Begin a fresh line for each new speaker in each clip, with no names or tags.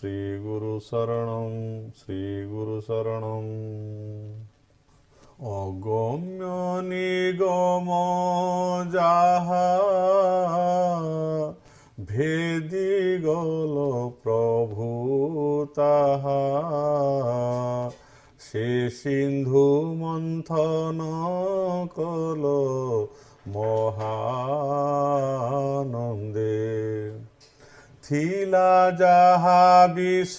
শ্রীগুরুশরণং শ্রীগুরুশরণং অগম্য নিগম যাহা ভেদি গল প্রভু তাহা সে সিন্ধু মন্থন কল মহানন্দে থিলা যাহা বিষ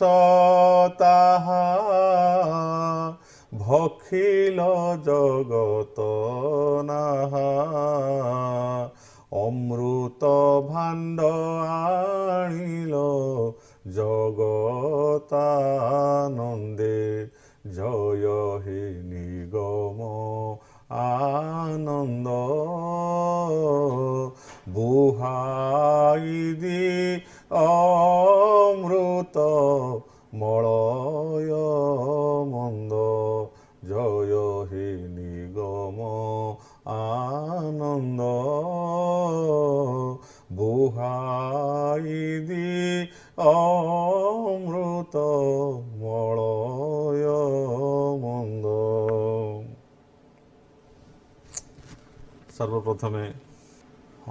তাহা ভক্ষিল জগত নাহা অমৃত ভাণ্ড আনিল জগতানন্দে জয় হে নিগম আনন্দ বুহাই দি অমৃত মলয় মন্দ জয় হে নিগম আনন্দ বুহাই দি অমৃত
ସର୍ବପ୍ରଥମେ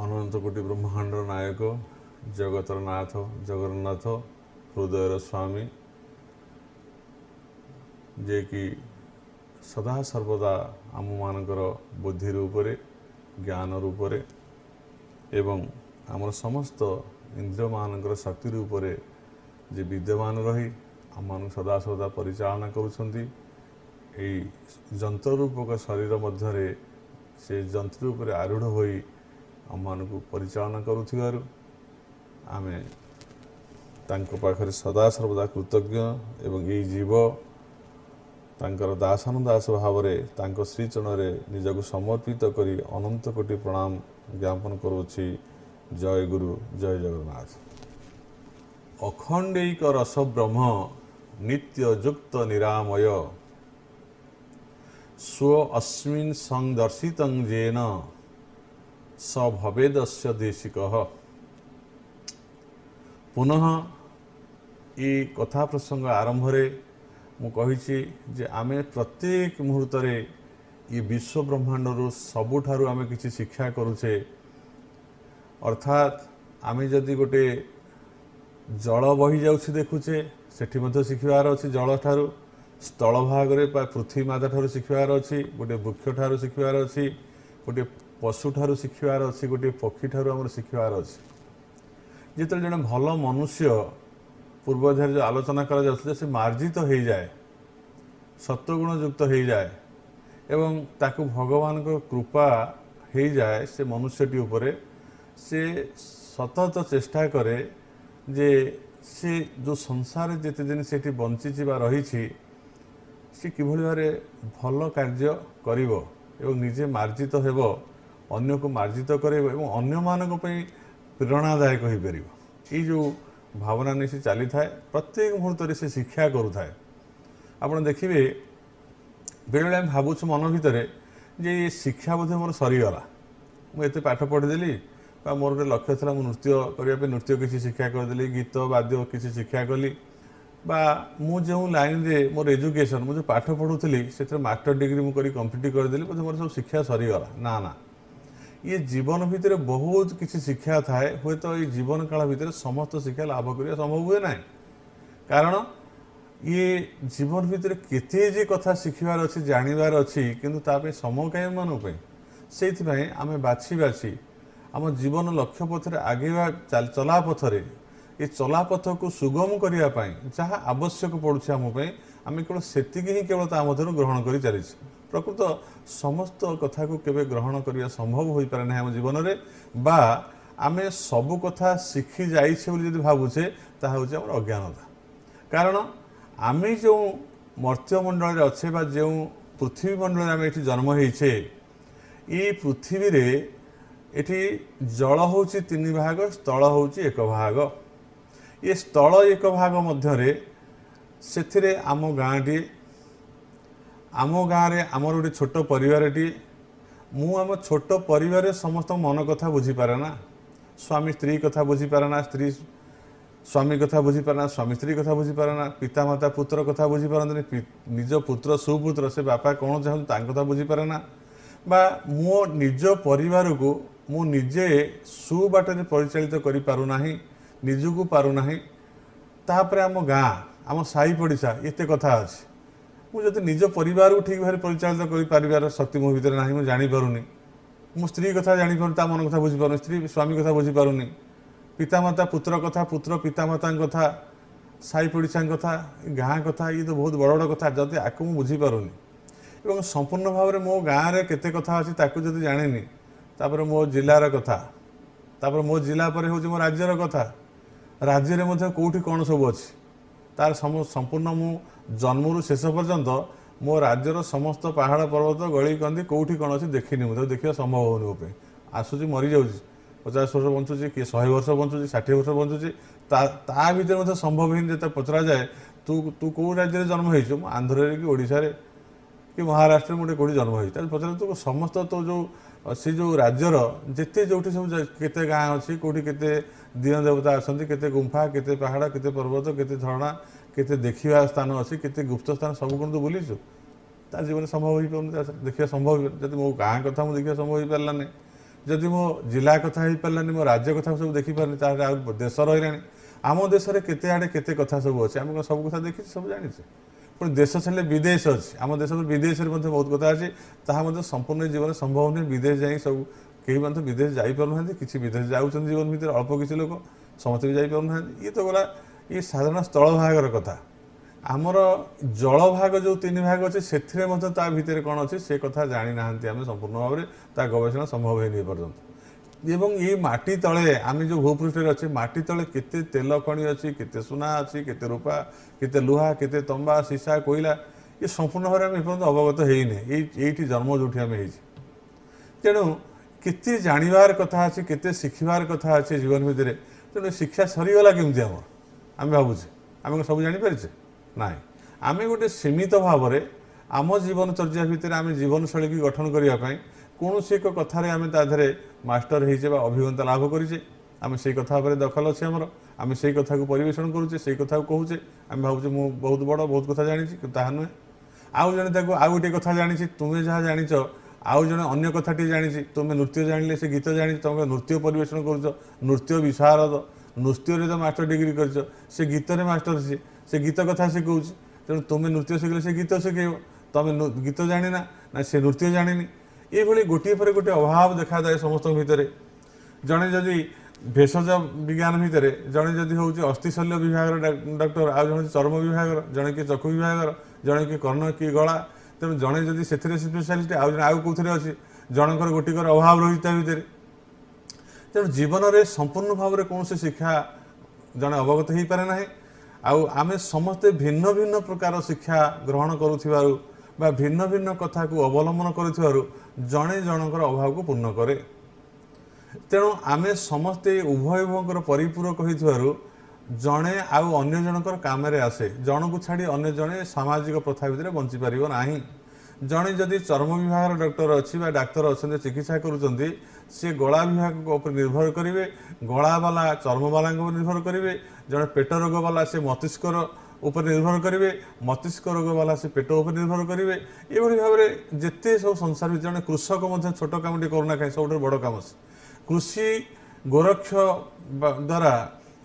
ଅନନ୍ତ କୋଟି ବ୍ରହ୍ମାଣ୍ଡର ନାୟକ ଜଗତର ନାଥ ଜଗନ୍ନାଥ ହୃଦୟର ସ୍ୱାମୀ ଯିଏକି ସଦା ସର୍ବଦା ଆମମାନଙ୍କର ବୁଦ୍ଧି ରୂପରେ ଜ୍ଞାନ ରୂପରେ ଏବଂ ଆମର ସମସ୍ତ ଇନ୍ଦ୍ରମାନଙ୍କର ଶକ୍ତି ରୂପରେ ଯେ ବିଦ୍ୟମାନ ରହି ଆମମାନଙ୍କୁ ସଦା ସର୍ବଦା ପରିଚାଳନା କରୁଛନ୍ତି ଏଇ ରୂପକ ଶରୀର ମଧ୍ୟରେ ସେ ଯନ୍ତ୍ର ଉପରେ ଆରୂଢ଼ ହୋଇ ଆମମାନଙ୍କୁ ପରିଚାଳନା କରୁଥିବାରୁ ଆମେ ତାଙ୍କ ପାଖରେ ସଦାସର୍ବଦା କୃତଜ୍ଞ ଏବଂ ଏଇ ଜୀବ ତାଙ୍କର ଦାସାନୁଦାସ ଭାବରେ ତାଙ୍କ ଶ୍ରୀ ଚରଣରେ ନିଜକୁ ସମର୍ପିତ କରି ଅନନ୍ତ କୋଟି ପ୍ରଣାମ ଜ୍ଞାପନ କରୁଅଛି ଜୟ ଗୁରୁ ଜୟ ଜଗନ୍ନାଥ ଅଖଣ୍ଡେଇକ ରସ ବ୍ରହ୍ମ ନିତ୍ୟ ଯୁକ୍ତ ନିରାମୟ स्वअस्मिन् सङ्दर्शितं येन स भवेदस्य देशिकः ପୁନଃ ଏ କଥା ପ୍ରସଙ୍ଗ ଆରମ୍ଭରେ ମୁଁ କହିଛି ଯେ ଆମେ ପ୍ରତ୍ୟେକ ମୁହୂର୍ତ୍ତରେ ଏ ବିଶ୍ୱବ୍ରହ୍ମାଣ୍ଡରୁ ସବୁଠାରୁ ଆମେ କିଛି ଶିକ୍ଷା କରୁଛେ ଅର୍ଥାତ୍ ଆମେ ଯଦି ଗୋଟିଏ ଜଳ ବହିଯାଉଛି ଦେଖୁଛେ ସେଠି ମଧ୍ୟ ଶିଖିବାର ଅଛି ଜଳଠାରୁ ସ୍ଥଳଭାଗରେ ପୃଥିବୀ ମାତା ଠାରୁ ଶିଖିବାର ଅଛି ଗୋଟିଏ ବୃକ୍ଷ ଠାରୁ ଶିଖିବାର ଅଛି ଗୋଟିଏ ପଶୁଠାରୁ ଶିଖିବାର ଅଛି ଗୋଟିଏ ପକ୍ଷୀଠାରୁ ଆମର ଶିଖିବାର ଅଛି ଯେତେବେଳେ ଜଣେ ଭଲ ମନୁଷ୍ୟ ପୂର୍ବଧାରେ ଯେଉଁ ଆଲୋଚନା କରାଯାଉଥିଲେ ସେ ମାର୍ଜିତ ହୋଇଯାଏ ସତ୍ୱଗୁଣଯୁକ୍ତ ହୋଇଯାଏ ଏବଂ ତାକୁ ଭଗବାନଙ୍କ କୃପା ହୋଇଯାଏ ସେ ମନୁଷ୍ୟଟି ଉପରେ ସେ ସତତ ଚେଷ୍ଟା କରେ ଯେ ସେ ଯେଉଁ ସଂସାର ଯେତେ ଦିନ ସେଠି ବଞ୍ଚିଛି ବା ରହିଛି ସେ କିଭଳି ଭାବରେ ଭଲ କାର୍ଯ୍ୟ କରିବ ଏବଂ ନିଜେ ମାର୍ଜିତ ହେବ ଅନ୍ୟକୁ ମାର୍ଜିତ କରାଇବ ଏବଂ ଅନ୍ୟମାନଙ୍କ ପାଇଁ ପ୍ରେରଣାଦାୟକ ହୋଇପାରିବ ଏଇ ଯେଉଁ ଭାବନା ନେଇ ସେ ଚାଲିଥାଏ ପ୍ରତ୍ୟେକ ମୁହୂର୍ତ୍ତରେ ସେ ଶିକ୍ଷା କରୁଥାଏ ଆପଣ ଦେଖିବେ ବେଳେବେଳେ ଆମେ ଭାବୁଛୁ ମନ ଭିତରେ ଯେ ଏ ଶିକ୍ଷା ବୋଧେ ମୋର ସରିଗଲା ମୁଁ ଏତେ ପାଠ ପଢ଼ିଦେଲି ବା ମୋର ଗୋଟେ ଲକ୍ଷ୍ୟ ଥିଲା ମୁଁ ନୃତ୍ୟ କରିବା ପାଇଁ ନୃତ୍ୟ କିଛି ଶିକ୍ଷା କରିଦେଲି ଗୀତ ବାଦ୍ୟ କିଛି ଶିକ୍ଷା କଲି ବା ମୁଁ ଯେଉଁ ଲାଇନ୍ରେ ମୋର ଏଜୁକେସନ୍ ମୁଁ ଯେଉଁ ପାଠ ପଢ଼ୁଥିଲି ସେଥିରେ ମାଷ୍ଟର ଡିଗ୍ରୀ ମୁଁ କରି କମ୍ପ୍ଲିଟ୍ କରିଦେଲି ବୋଧେ ମୋର ସବୁ ଶିକ୍ଷା ସରିଗଲା ନା ନା ଇଏ ଜୀବନ ଭିତରେ ବହୁତ କିଛି ଶିକ୍ଷା ଥାଏ ହୁଏତ ଏଇ ଜୀବନ କାଳ ଭିତରେ ସମସ୍ତ ଶିକ୍ଷା ଲାଭ କରିବା ସମ୍ଭବ ହୁଏ ନାହିଁ କାରଣ ଇଏ ଜୀବନ ଭିତରେ କେତେ ଯେ କଥା ଶିଖିବାର ଅଛି ଜାଣିବାର ଅଛି କିନ୍ତୁ ତା ପାଇଁ ସମୟ କାହିଁ ମାନଙ୍କ ପାଇଁ ସେଇଥିପାଇଁ ଆମେ ବାଛି ବାଛି ଆମ ଜୀବନ ଲକ୍ଷ୍ୟ ପଥରେ ଆଗେଇବା ଚଲା ପଥରେ ଏ ଚଲାପଥକୁ ସୁଗମ କରିବା ପାଇଁ ଯାହା ଆବଶ୍ୟକ ପଡ଼ୁଛି ଆମ ପାଇଁ ଆମେ କେବଳ ସେତିକି ହିଁ କେବଳ ତା ମଧ୍ୟରୁ ଗ୍ରହଣ କରି ଚାଲିଛୁ ପ୍ରକୃତ ସମସ୍ତ କଥାକୁ କେବେ ଗ୍ରହଣ କରିବା ସମ୍ଭବ ହୋଇପାରେ ନାହିଁ ଆମ ଜୀବନରେ ବା ଆମେ ସବୁ କଥା ଶିଖି ଯାଇଛେ ବୋଲି ଯଦି ଭାବୁଛେ ତାହା ହେଉଛି ଆମର ଅଜ୍ଞାନତା କାରଣ ଆମେ ଯେଉଁ ମର୍ତ୍ତ୍ୟମଣ୍ଡଳରେ ଅଛେ ବା ଯେଉଁ ପୃଥିବୀ ମଣ୍ଡଳରେ ଆମେ ଏଠି ଜନ୍ମ ହେଇଛେ ଏ ପୃଥିବୀରେ ଏଠି ଜଳ ହେଉଛି ତିନି ଭାଗ ସ୍ଥଳ ହେଉଛି ଏକ ଭାଗ ଏ ସ୍ଥଳ ଏକ ଭାଗ ମଧ୍ୟରେ ସେଥିରେ ଆମ ଗାଁଟିଏ ଆମ ଗାଁରେ ଆମର ଗୋଟେ ଛୋଟ ପରିବାରଟିଏ ମୁଁ ଆମ ଛୋଟ ପରିବାରରେ ସମସ୍ତଙ୍କ ମନ କଥା ବୁଝିପାରେ ନା ସ୍ୱାମୀ ସ୍ତ୍ରୀ କଥା ବୁଝିପାରେ ନା ସ୍ତ୍ରୀ ସ୍ୱାମୀ କଥା ବୁଝିପାରେ ନା ସ୍ୱାମୀ ସ୍ତ୍ରୀ କଥା ବୁଝିପାରେ ନା ପିତାମାତା ପୁତ୍ର କଥା ବୁଝିପାରନ୍ତିନି ନିଜ ପୁତ୍ର ସୁପୁତ୍ର ସେ ବାପା କ'ଣ ଚାହୁଁଛନ୍ତି ତାଙ୍କ କଥା ବୁଝିପାରେ ନା ବା ମୋ ନିଜ ପରିବାରକୁ ମୁଁ ନିଜେ ସୁବାଟରେ ପରିଚାଳିତ କରିପାରୁନାହିଁ ନିଜକୁ ପାରୁନାହିଁ ତାପରେ ଆମ ଗାଁ ଆମ ସାହି ପଡ଼ିଶା ଏତେ କଥା ଅଛି ମୁଁ ଯଦି ନିଜ ପରିବାରକୁ ଠିକ୍ ଭାବରେ ପରିଚାଳିତ କରିପାରିବାର ଶକ୍ତି ମୋ ଭିତରେ ନାହିଁ ମୁଁ ଜାଣିପାରୁନି ମୋ ସ୍ତ୍ରୀ କଥା ଜାଣିପାରୁନି ତା ମନ କଥା ବୁଝିପାରୁନି ସ୍ତ୍ରୀ ସ୍ୱାମୀ କଥା ବୁଝିପାରୁନି ପିତାମାତା ପୁତ୍ର କଥା ପୁତ୍ର ପିତାମାତାଙ୍କ କଥା ସାହି ପଡ଼ିଶାଙ୍କ କଥା ଗାଁ କଥା ଇଏ ତ ବହୁତ ବଡ଼ ବଡ଼ କଥା ଯଦି ଆକୁ ମୁଁ ବୁଝିପାରୁନି ଏବଂ ସମ୍ପୂର୍ଣ୍ଣ ଭାବରେ ମୋ ଗାଁରେ କେତେ କଥା ଅଛି ତାକୁ ଯଦି ଜାଣିନି ତାପରେ ମୋ ଜିଲ୍ଲାର କଥା ତାପରେ ମୋ ଜିଲ୍ଲା ପରେ ହେଉଛି ମୋ ରାଜ୍ୟର କଥା ରାଜ୍ୟରେ ମଧ୍ୟ କେଉଁଠି କ'ଣ ସବୁ ଅଛି ତାର ସମ୍ପୂର୍ଣ୍ଣ ମୁଁ ଜନ୍ମରୁ ଶେଷ ପର୍ଯ୍ୟନ୍ତ ମୋ ରାଜ୍ୟର ସମସ୍ତ ପାହାଡ଼ ପର୍ବତ ଗଳିକନ୍ଦି କେଉଁଠି କ'ଣ ଅଛି ଦେଖିନି ମୁଁ ତାକୁ ଦେଖିବା ସମ୍ଭବ ହେଉନି ମୋ ପାଇଁ ଆସୁଛି ମରିଯାଉଛି ପଚାଶ ବର୍ଷ ବଞ୍ଚୁଛି କିଏ ଶହେ ବର୍ଷ ବଞ୍ଚୁଛି ଷାଠିଏ ବର୍ଷ ବଞ୍ଚୁଛି ତା ତା ଭିତରେ ମଧ୍ୟ ସମ୍ଭବ ହେଇନି ଯେତେବେଳେ ପଚରାଯାଏ ତୁ ତୁ କେଉଁ ରାଜ୍ୟରେ ଜନ୍ମ ହେଇଛୁ ମୁଁ ଆନ୍ଧ୍ରରେ କି ଓଡ଼ିଶାରେ କି ମହାରାଷ୍ଟ୍ରରେ ମୁଁ ଗୋଟେ କେଉଁଠି ଜନ୍ମ ହେଇଛି ତାହେଲେ ପଚାରନ୍ତୁ ସମସ୍ତ ତ ଯେଉଁ ସେ ଯେଉଁ ରାଜ୍ୟର ଯେତେ ଯେଉଁଠି ସବୁ କେତେ ଗାଁ ଅଛି କେଉଁଠି କେତେ ଦିଅଁ ଦେବତା ଅଛନ୍ତି କେତେ ଗୁମ୍ଫା କେତେ ପାହାଡ଼ କେତେ ପର୍ବତ କେତେ ଝରଣା କେତେ ଦେଖିବା ସ୍ଥାନ ଅଛି କେତେ ଗୁପ୍ତ ସ୍ଥାନ ସବୁ କିନ୍ତୁ ବୁଲିଛୁ ତା ଜୀବନରେ ସମ୍ଭବ ହେଇପାରୁନି ଦେଖିବା ସମ୍ଭବ ହେଇପାରୁନି ଯଦି ମୋ ଗାଁ କଥା ମୁଁ ଦେଖିବା ସମ୍ଭବ ହେଇପାରିଲାନି ଯଦି ମୋ ଜିଲ୍ଲା କଥା ହେଇପାରିଲାନି ମୋ ରାଜ୍ୟ କଥା ସବୁ ଦେଖିପାରିଲି ତାହେଲେ ଆଉ ଦେଶ ରହିଲାଣି ଆମ ଦେଶରେ କେତେ ଆଡ଼େ କେତେ କଥା ସବୁ ଅଛି ଆମେ କ'ଣ ସବୁ କଥା ଦେଖିଛୁ ସବୁ ଜାଣିଛୁ ପୁଣି ଦେଶ ଛାଡ଼ିଲେ ବିଦେଶ ଅଛି ଆମ ଦେଶ ବିଦେଶରେ ମଧ୍ୟ ବହୁତ କଥା ଅଛି ତାହା ମଧ୍ୟ ସମ୍ପୂର୍ଣ୍ଣ ଜୀବନ ସମ୍ଭବ ନୁହେଁ ବିଦେଶ ଯାଇକି ସବୁ କେହି ମଧ୍ୟ ବିଦେଶ ଯାଇପାରୁନାହାନ୍ତି କିଛି ବିଦେଶ ଯାଉଛନ୍ତି ଜୀବନ ଭିତରେ ଅଳ୍ପ କିଛି ଲୋକ ସମସ୍ତେ ବି ଯାଇପାରୁନାହାନ୍ତି ଇଏ ତ ଗଲା ଇଏ ସାଧାରଣ ସ୍ଥଳଭାଗର କଥା ଆମର ଜଳଭାଗ ଯେଉଁ ତିନି ଭାଗ ଅଛି ସେଥିରେ ମଧ୍ୟ ତା ଭିତରେ କ'ଣ ଅଛି ସେ କଥା ଜାଣିନାହାନ୍ତି ଆମେ ସମ୍ପୂର୍ଣ୍ଣ ଭାବରେ ତା ଗବେଷଣା ସମ୍ଭବ ହେଇନି ଏପର୍ଯ୍ୟନ୍ତ এবং ଏଇ ମାଟି ତଳେ ଆମେ ଯେଉଁ ଭୂପୃଷ୍ଠରେ ଅଛେ ମାଟି ତଳେ କେତେ ତେଲ ଖଣି ଅଛି କେତେ ସୁନା ଅଛି କେତେ ରୂପା କେତେ ଲୁହା କେତେ ତମ୍ବା ସିସା କୋଇଲା ଏ ସମ୍ପୂର୍ଣ୍ଣ ଭାବରେ ଆମେ ଏପର୍ଯ୍ୟନ୍ତ ଅବଗତ ହେଇନେ ଏଇ ଏଇଠି ଜନ୍ମ ଯେଉଁଠି ଆମେ ହେଇଛେ ତେଣୁ କେତେ ଜାଣିବାର କଥା ଅଛି କେତେ ଶିଖିବାର କଥା ଅଛି ଜୀବନ ଭିତରେ ତେଣୁ ଶିକ୍ଷା ସରିଗଲା କେମିତି ଆମର ଆମେ ଭାବୁଛେ ଆମେ ସବୁ ଜାଣିପାରିଛେ ନାହିଁ ଆମେ ଗୋଟେ ସୀମିତ ଭାବରେ ଆମ ଜୀବନଚର୍ଯ୍ୟା ଭିତରେ ଆମେ ଜୀବନଶୈଳୀକୁ ଗଠନ କରିବା ପାଇଁ କୌଣସି ଏକ କଥାରେ ଆମେ ତା ଦେହରେ ମାଷ୍ଟର ହେଇଛେ ବା ଅଭିଜ୍ଞତା ଲାଭ କରିଛେ ଆମେ ସେଇ କଥା ଉପରେ ଦଖଲ ଅଛି ଆମର ଆମେ ସେଇ କଥାକୁ ପରିବେଷଣ କରୁଛେ ସେଇ କଥାକୁ କହୁଛେ ଆମେ ଭାବୁଛେ ମୁଁ ବହୁତ ବଡ଼ ବହୁତ କଥା ଜାଣିଛି କିନ୍ତୁ ତାହା ନୁହେଁ ଆଉ ଜଣେ ତାକୁ ଆଉ ଗୋଟିଏ କଥା ଜାଣିଛି ତୁମେ ଯାହା ଜାଣିଛ ଆଉ ଜଣେ ଅନ୍ୟ କଥାଟିଏ ଜାଣିଛି ତୁମେ ନୃତ୍ୟ ଜାଣିଲେ ସେ ଗୀତ ଜାଣିଛି ତୁମେ ନୃତ୍ୟ ପରିବେଷଣ କରୁଛ ନୃତ୍ୟ ବିଶାରଦ ନୃତ୍ୟରେ ତ ମାଷ୍ଟର ଡିଗ୍ରୀ କରିଛ ସେ ଗୀତରେ ମାଷ୍ଟର ସିଏ ସେ ଗୀତ କଥା ସେ କହୁଛି ତେଣୁ ତୁମେ ନୃତ୍ୟ ଶିଖିଲେ ସେ ଗୀତ ଶିଖେଇବ ତୁମେ ଗୀତ ଜାଣିନା ନା ସେ ନୃତ୍ୟ ଜାଣିନି ଏଭଳି ଗୋଟିଏ ପରେ ଗୋଟିଏ ଅଭାବ ଦେଖାଯାଏ ସମସ୍ତଙ୍କ ଭିତରେ ଜଣେ ଯଦି ଭେଷଜ ବିଜ୍ଞାନ ଭିତରେ ଜଣେ ଯଦି ହେଉଛି ଅସ୍ଥିଶଲ୍ୟ ବିଭାଗର ଡକ୍ଟର ଆଉ ଜଣେ ଚର୍ମ ବିଭାଗର ଜଣେ କିଏ ଚକ୍ଷୁ ବିଭାଗର ଜଣେ କିଏ କର୍ଣ୍ଣ କିଏ ଗଳା ତେଣୁ ଜଣେ ଯଦି ସେଥିରେ ସ୍ପେଶାଲିଷ୍ଟ ଆଉ ଜଣେ ଆଉ କେଉଁଥିରେ ଅଛି ଜଣଙ୍କର ଗୋଟିକର ଅଭାବ ରହିଛି ତା ଭିତରେ ତେଣୁ ଜୀବନରେ ସମ୍ପୂର୍ଣ୍ଣ ଭାବରେ କୌଣସି ଶିକ୍ଷା ଜଣେ ଅବଗତ ହୋଇପାରେ ନାହିଁ ଆଉ ଆମେ ସମସ୍ତେ ଭିନ୍ନ ଭିନ୍ନ ପ୍ରକାର ଶିକ୍ଷା ଗ୍ରହଣ କରୁଥିବାରୁ ବା ଭିନ୍ନ ଭିନ୍ନ କଥାକୁ ଅବଲମ୍ବନ କରୁଥିବାରୁ ଜଣେ ଜଣଙ୍କର ଅଭାବକୁ ପୂର୍ଣ୍ଣ କରେ ତେଣୁ ଆମେ ସମସ୍ତେ ଉଭୟ ଉଭୟଙ୍କର ପରିପୂରକ ହୋଇଥିବାରୁ ଜଣେ ଆଉ ଅନ୍ୟ ଜଣଙ୍କର କାମରେ ଆସେ ଜଣଙ୍କୁ ଛାଡ଼ି ଅନ୍ୟ ଜଣେ ସାମାଜିକ ପ୍ରଥା ଭିତରେ ବଞ୍ଚିପାରିବ ନାହିଁ ଜଣେ ଯଦି ଚର୍ମ ବିଭାଗର ଡକ୍ଟର ଅଛି ବା ଡାକ୍ତର ଅଛନ୍ତି ଚିକିତ୍ସା କରୁଛନ୍ତି ସେ ଗଳା ବିଭାଗ ଉପରେ ନିର୍ଭର କରିବେ ଗଳାବାଲା ଚର୍ମବାଲାଙ୍କ ଉପରେ ନିର୍ଭର କରିବେ ଜଣେ ପେଟ ରୋଗବାଲା ସେ ମସ୍ତିଷ୍କର ଉପରେ ନିର୍ଭର କରିବେ ମସ୍ତିଷ୍କ ବାଲା ସେ ପେଟ ଉପରେ ନିର୍ଭର କରିବେ ଏଭଳି ଭାବରେ ଯେତେ ସବୁ ସଂସାର ଭିତରେ ଜଣେ କୃଷକ ମଧ୍ୟ ଛୋଟ କାମଟି କରୁନା ଖାଇ ସବୁଠାରୁ ବଡ଼ କାମ ସେ କୃଷି ଗୋରକ୍ଷ ଦ୍ୱାରା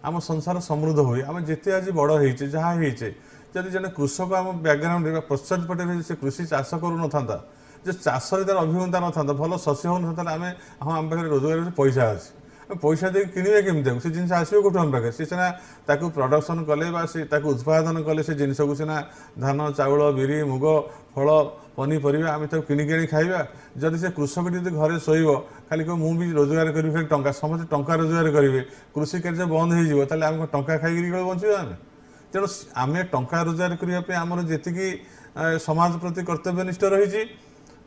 ଆମ ସଂସାର ସମୃଦ୍ଧ ହୁଏ ଆମେ ଯେତେ ଆଜି ବଡ଼ ହେଇଛେ ଯାହା ହେଇଛେ ଯଦି ଜଣେ କୃଷକ ଆମ ବ୍ୟାକ୍ଗ୍ରାଉଣ୍ଡରେ ବା ପ୍ରୋତ୍ସାହିତ ପଟେ ସେ କୃଷି ଚାଷ କରୁନଥାନ୍ତା ଯେ ଚାଷରେ ତା'ର ଅଭିଜ୍ଞତା ନଥାନ୍ତା ଭଲ ଶସ୍ୟ ହେଉନଥାନ୍ତା ଆମେ ହଁ ଆମ ପାଖରେ ରୋଜଗାର ପଇସା ଅଛି ପଇସା ଦେଇକି କିଣିବେ କେମିତି ତାଙ୍କୁ ସେ ଜିନିଷ ଆସିବ କେଉଁଠୁ ଆମ ପାଖରେ ସେ ସିନା ତାକୁ ପ୍ରଡକ୍ସନ୍ କଲେ ବା ସେ ତାକୁ ଉତ୍ପାଦନ କଲେ ସେ ଜିନିଷକୁ ସିନା ଧାନ ଚାଉଳ ବିରି ମୁଗ ଫଳ ପନିପରିବା ଆମେ ତାକୁ କିଣିକି ଆଣି ଖାଇବା ଯଦି ସେ କୃଷକ ଯଦି ଘରେ ଶୋଇବ ଖାଲି କହିବ ମୁଁ ବି ରୋଜଗାର କରିବି ଖାଲି ଟଙ୍କା ସମସ୍ତେ ଟଙ୍କା ରୋଜଗାର କରିବେ କୃଷି କାର୍ଯ୍ୟ ବନ୍ଦ ହେଇଯିବ ତାହେଲେ ଆମେ ଟଙ୍କା ଖାଇକିରି କେବଳ ବଞ୍ଚିବା ଆମେ ତେଣୁ ଆମେ ଟଙ୍କା ରୋଜଗାର କରିବା ପାଇଁ ଆମର ଯେତିକି ସମାଜ ପ୍ରତି କର୍ତ୍ତବ୍ୟନିଷ୍ଠ ରହିଛି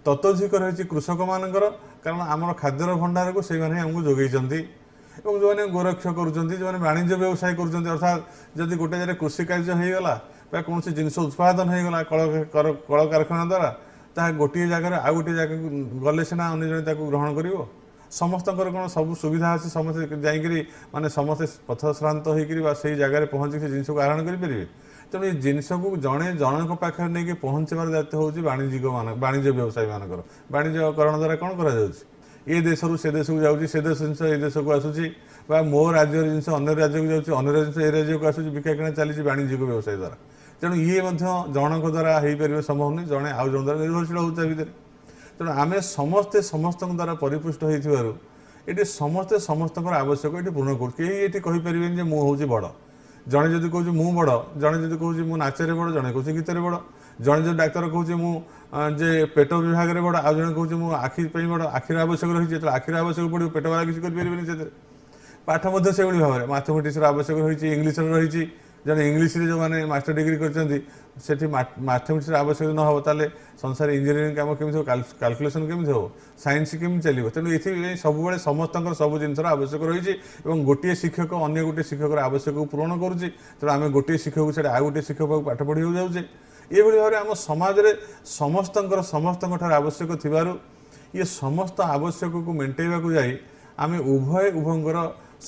ତତ୍ଧିକ ରହିଛି କୃଷକମାନଙ୍କର କାରଣ ଆମର ଖାଦ୍ୟର ଭଣ୍ଡାରକୁ ସେମାନେ ଆମକୁ ଯୋଗାଇଛନ୍ତି ଏବଂ ଯେଉଁମାନେ ଗୋରକ୍ଷ କରୁଛନ୍ତି ଯେଉଁମାନେ ବାଣିଜ୍ୟ ବ୍ୟବସାୟ କରୁଛନ୍ତି ଅର୍ଥାତ୍ ଯଦି ଗୋଟେ ଜାଗାରେ କୃଷି କାର୍ଯ୍ୟ ହୋଇଗଲା ବା କୌଣସି ଜିନିଷ ଉତ୍ପାଦନ ହୋଇଗଲା କଳକାରଖାନା ଦ୍ୱାରା ତାହା ଗୋଟିଏ ଜାଗାରେ ଆଉ ଗୋଟିଏ ଜାଗାକୁ ଗଲେ ସିନା ଅନ୍ୟ ଜଣେ ତାକୁ ଗ୍ରହଣ କରିବ ସମସ୍ତଙ୍କର କ'ଣ ସବୁ ସୁବିଧା ଅଛି ସମସ୍ତେ ଯାଇକରି ମାନେ ସମସ୍ତେ ପଥଶ୍ରାନ୍ତ ହୋଇକରି ବା ସେଇ ଜାଗାରେ ପହଞ୍ଚିକି ସେ ଜିନିଷକୁ ଆହରଣ କରିପାରିବେ ତେଣୁ ଏ ଜିନିଷକୁ ଜଣେ ଜଣଙ୍କ ପାଖରେ ନେଇକି ପହଞ୍ଚିବାର ଦାୟିତ୍ୱ ହେଉଛି ବାଣିଜ୍ୟିକ ବାଣିଜ୍ୟ ବ୍ୟବସାୟୀମାନଙ୍କର ବାଣିଜ୍ୟକରଣ ଦ୍ୱାରା କ'ଣ କରାଯାଉଛି ଏ ଦେଶରୁ ସେ ଦେଶକୁ ଯାଉଛି ସେ ଦେଶ ଜିନିଷ ଏ ଦେଶକୁ ଆସୁଛି ବା ମୋ ରାଜ୍ୟର ଜିନିଷ ଅନ୍ୟ ରାଜ୍ୟକୁ ଯାଉଛି ଅନ୍ୟ ଜିନିଷ ଏ ରାଜ୍ୟକୁ ଆସୁଛି ବିକା କିଣା ଚାଲିଛି ବାଣିଜ୍ୟିକ ବ୍ୟବସାୟ ଦ୍ୱାରା ତେଣୁ ଇଏ ମଧ୍ୟ ଜଣଙ୍କ ଦ୍ୱାରା ହେଇପାରିବ ସମ୍ଭବ ନୁହେଁ ଜଣେ ଆଉ ଜଣଙ୍କ ଦ୍ୱାରା ନିର୍ଭରଶୀଳ ହେଉଛି ତା ଭିତରେ ତେଣୁ ଆମେ ସମସ୍ତେ ସମସ୍ତଙ୍କ ଦ୍ୱାରା ପରିପୃଷ୍ଟ ହେଇଥିବାରୁ ଏଠି ସମସ୍ତେ ସମସ୍ତଙ୍କର ଆବଶ୍ୟକ ଏଠି ପୂରଣ କରୁଛୁ କେହି ଏଠି କହିପାରିବେନି ଯେ ମୁଁ ହେଉଛି ବଡ଼ ଜଣେ ଯଦି କହୁଛି ମୁଁ ବଡ଼ ଜଣେ ଯଦି କହୁଛି ମୁଁ ନାଚରେ ବଡ଼ ଜଣେ କହୁଛି ଗୀତରେ ବଡ଼ ଜଣେ ଯଦି ଡାକ୍ତର କହୁଛି ମୁଁ ଯେ ପେଟ ବିଭାଗରେ ବଡ଼ ଆଉ ଜଣେ କହୁଛି ମୁଁ ଆଖି ପାଇଁ ବଡ଼ ଆଖିର ଆବଶ୍ୟକ ରହିଛି ଯେତେବେଳେ ଆଖିର ଆବଶ୍ୟକ ପଡ଼ିବ ପେଟ ବାଲା କିଛି କରିପାରିବେନି ସେଥିରେ ପାଠ ମଧ୍ୟ ସେଭଳି ଭାବରେ ମାଥମେଟିକ୍ସର ଆବଶ୍ୟକ ରହିଛି ଇଂଲିଶର ରହିଛି ଜଣେ ଇଂଲିଶରେ ଯେଉଁମାନେ ମାଷ୍ଟର ଡିଗ୍ରୀ କରିଛନ୍ତି ସେଠି ମାଥମେଟିକ୍ସର ଆବଶ୍ୟକ ନ ହେବ ତାହେଲେ ସଂସାର ଇଞ୍ଜିନିୟରିଂ କାମ କେମିତି ହେବ କାଲକୁଲେସନ୍ କେମିତି ହେବ ସାଇନ୍ସ କେମିତି ଚାଲିବ ତେଣୁ ଏଥିପାଇଁ ସବୁବେଳେ ସମସ୍ତଙ୍କର ସବୁ ଜିନିଷର ଆବଶ୍ୟକ ରହିଛି ଏବଂ ଗୋଟିଏ ଶିକ୍ଷକ ଅନ୍ୟ ଗୋଟିଏ ଶିକ୍ଷକର ଆବଶ୍ୟକକୁ ପୂରଣ କରୁଛି ତେଣୁ ଆମେ ଗୋଟିଏ ଶିକ୍ଷକକୁ ସେଠି ଆଉ ଗୋଟିଏ ଶିକ୍ଷକକୁ ପାଠ ପଢ଼ିବାକୁ ଯାଉଛେ ଏଇଭଳି ଭାବରେ ଆମ ସମାଜରେ ସମସ୍ତଙ୍କର ସମସ୍ତଙ୍କଠାରୁ ଆବଶ୍ୟକ ଥିବାରୁ ଇଏ ସମସ୍ତ ଆବଶ୍ୟକକୁ ମେଣ୍ଟେଇବାକୁ ଯାଇ ଆମେ ଉଭୟ ଉଭୟଙ୍କର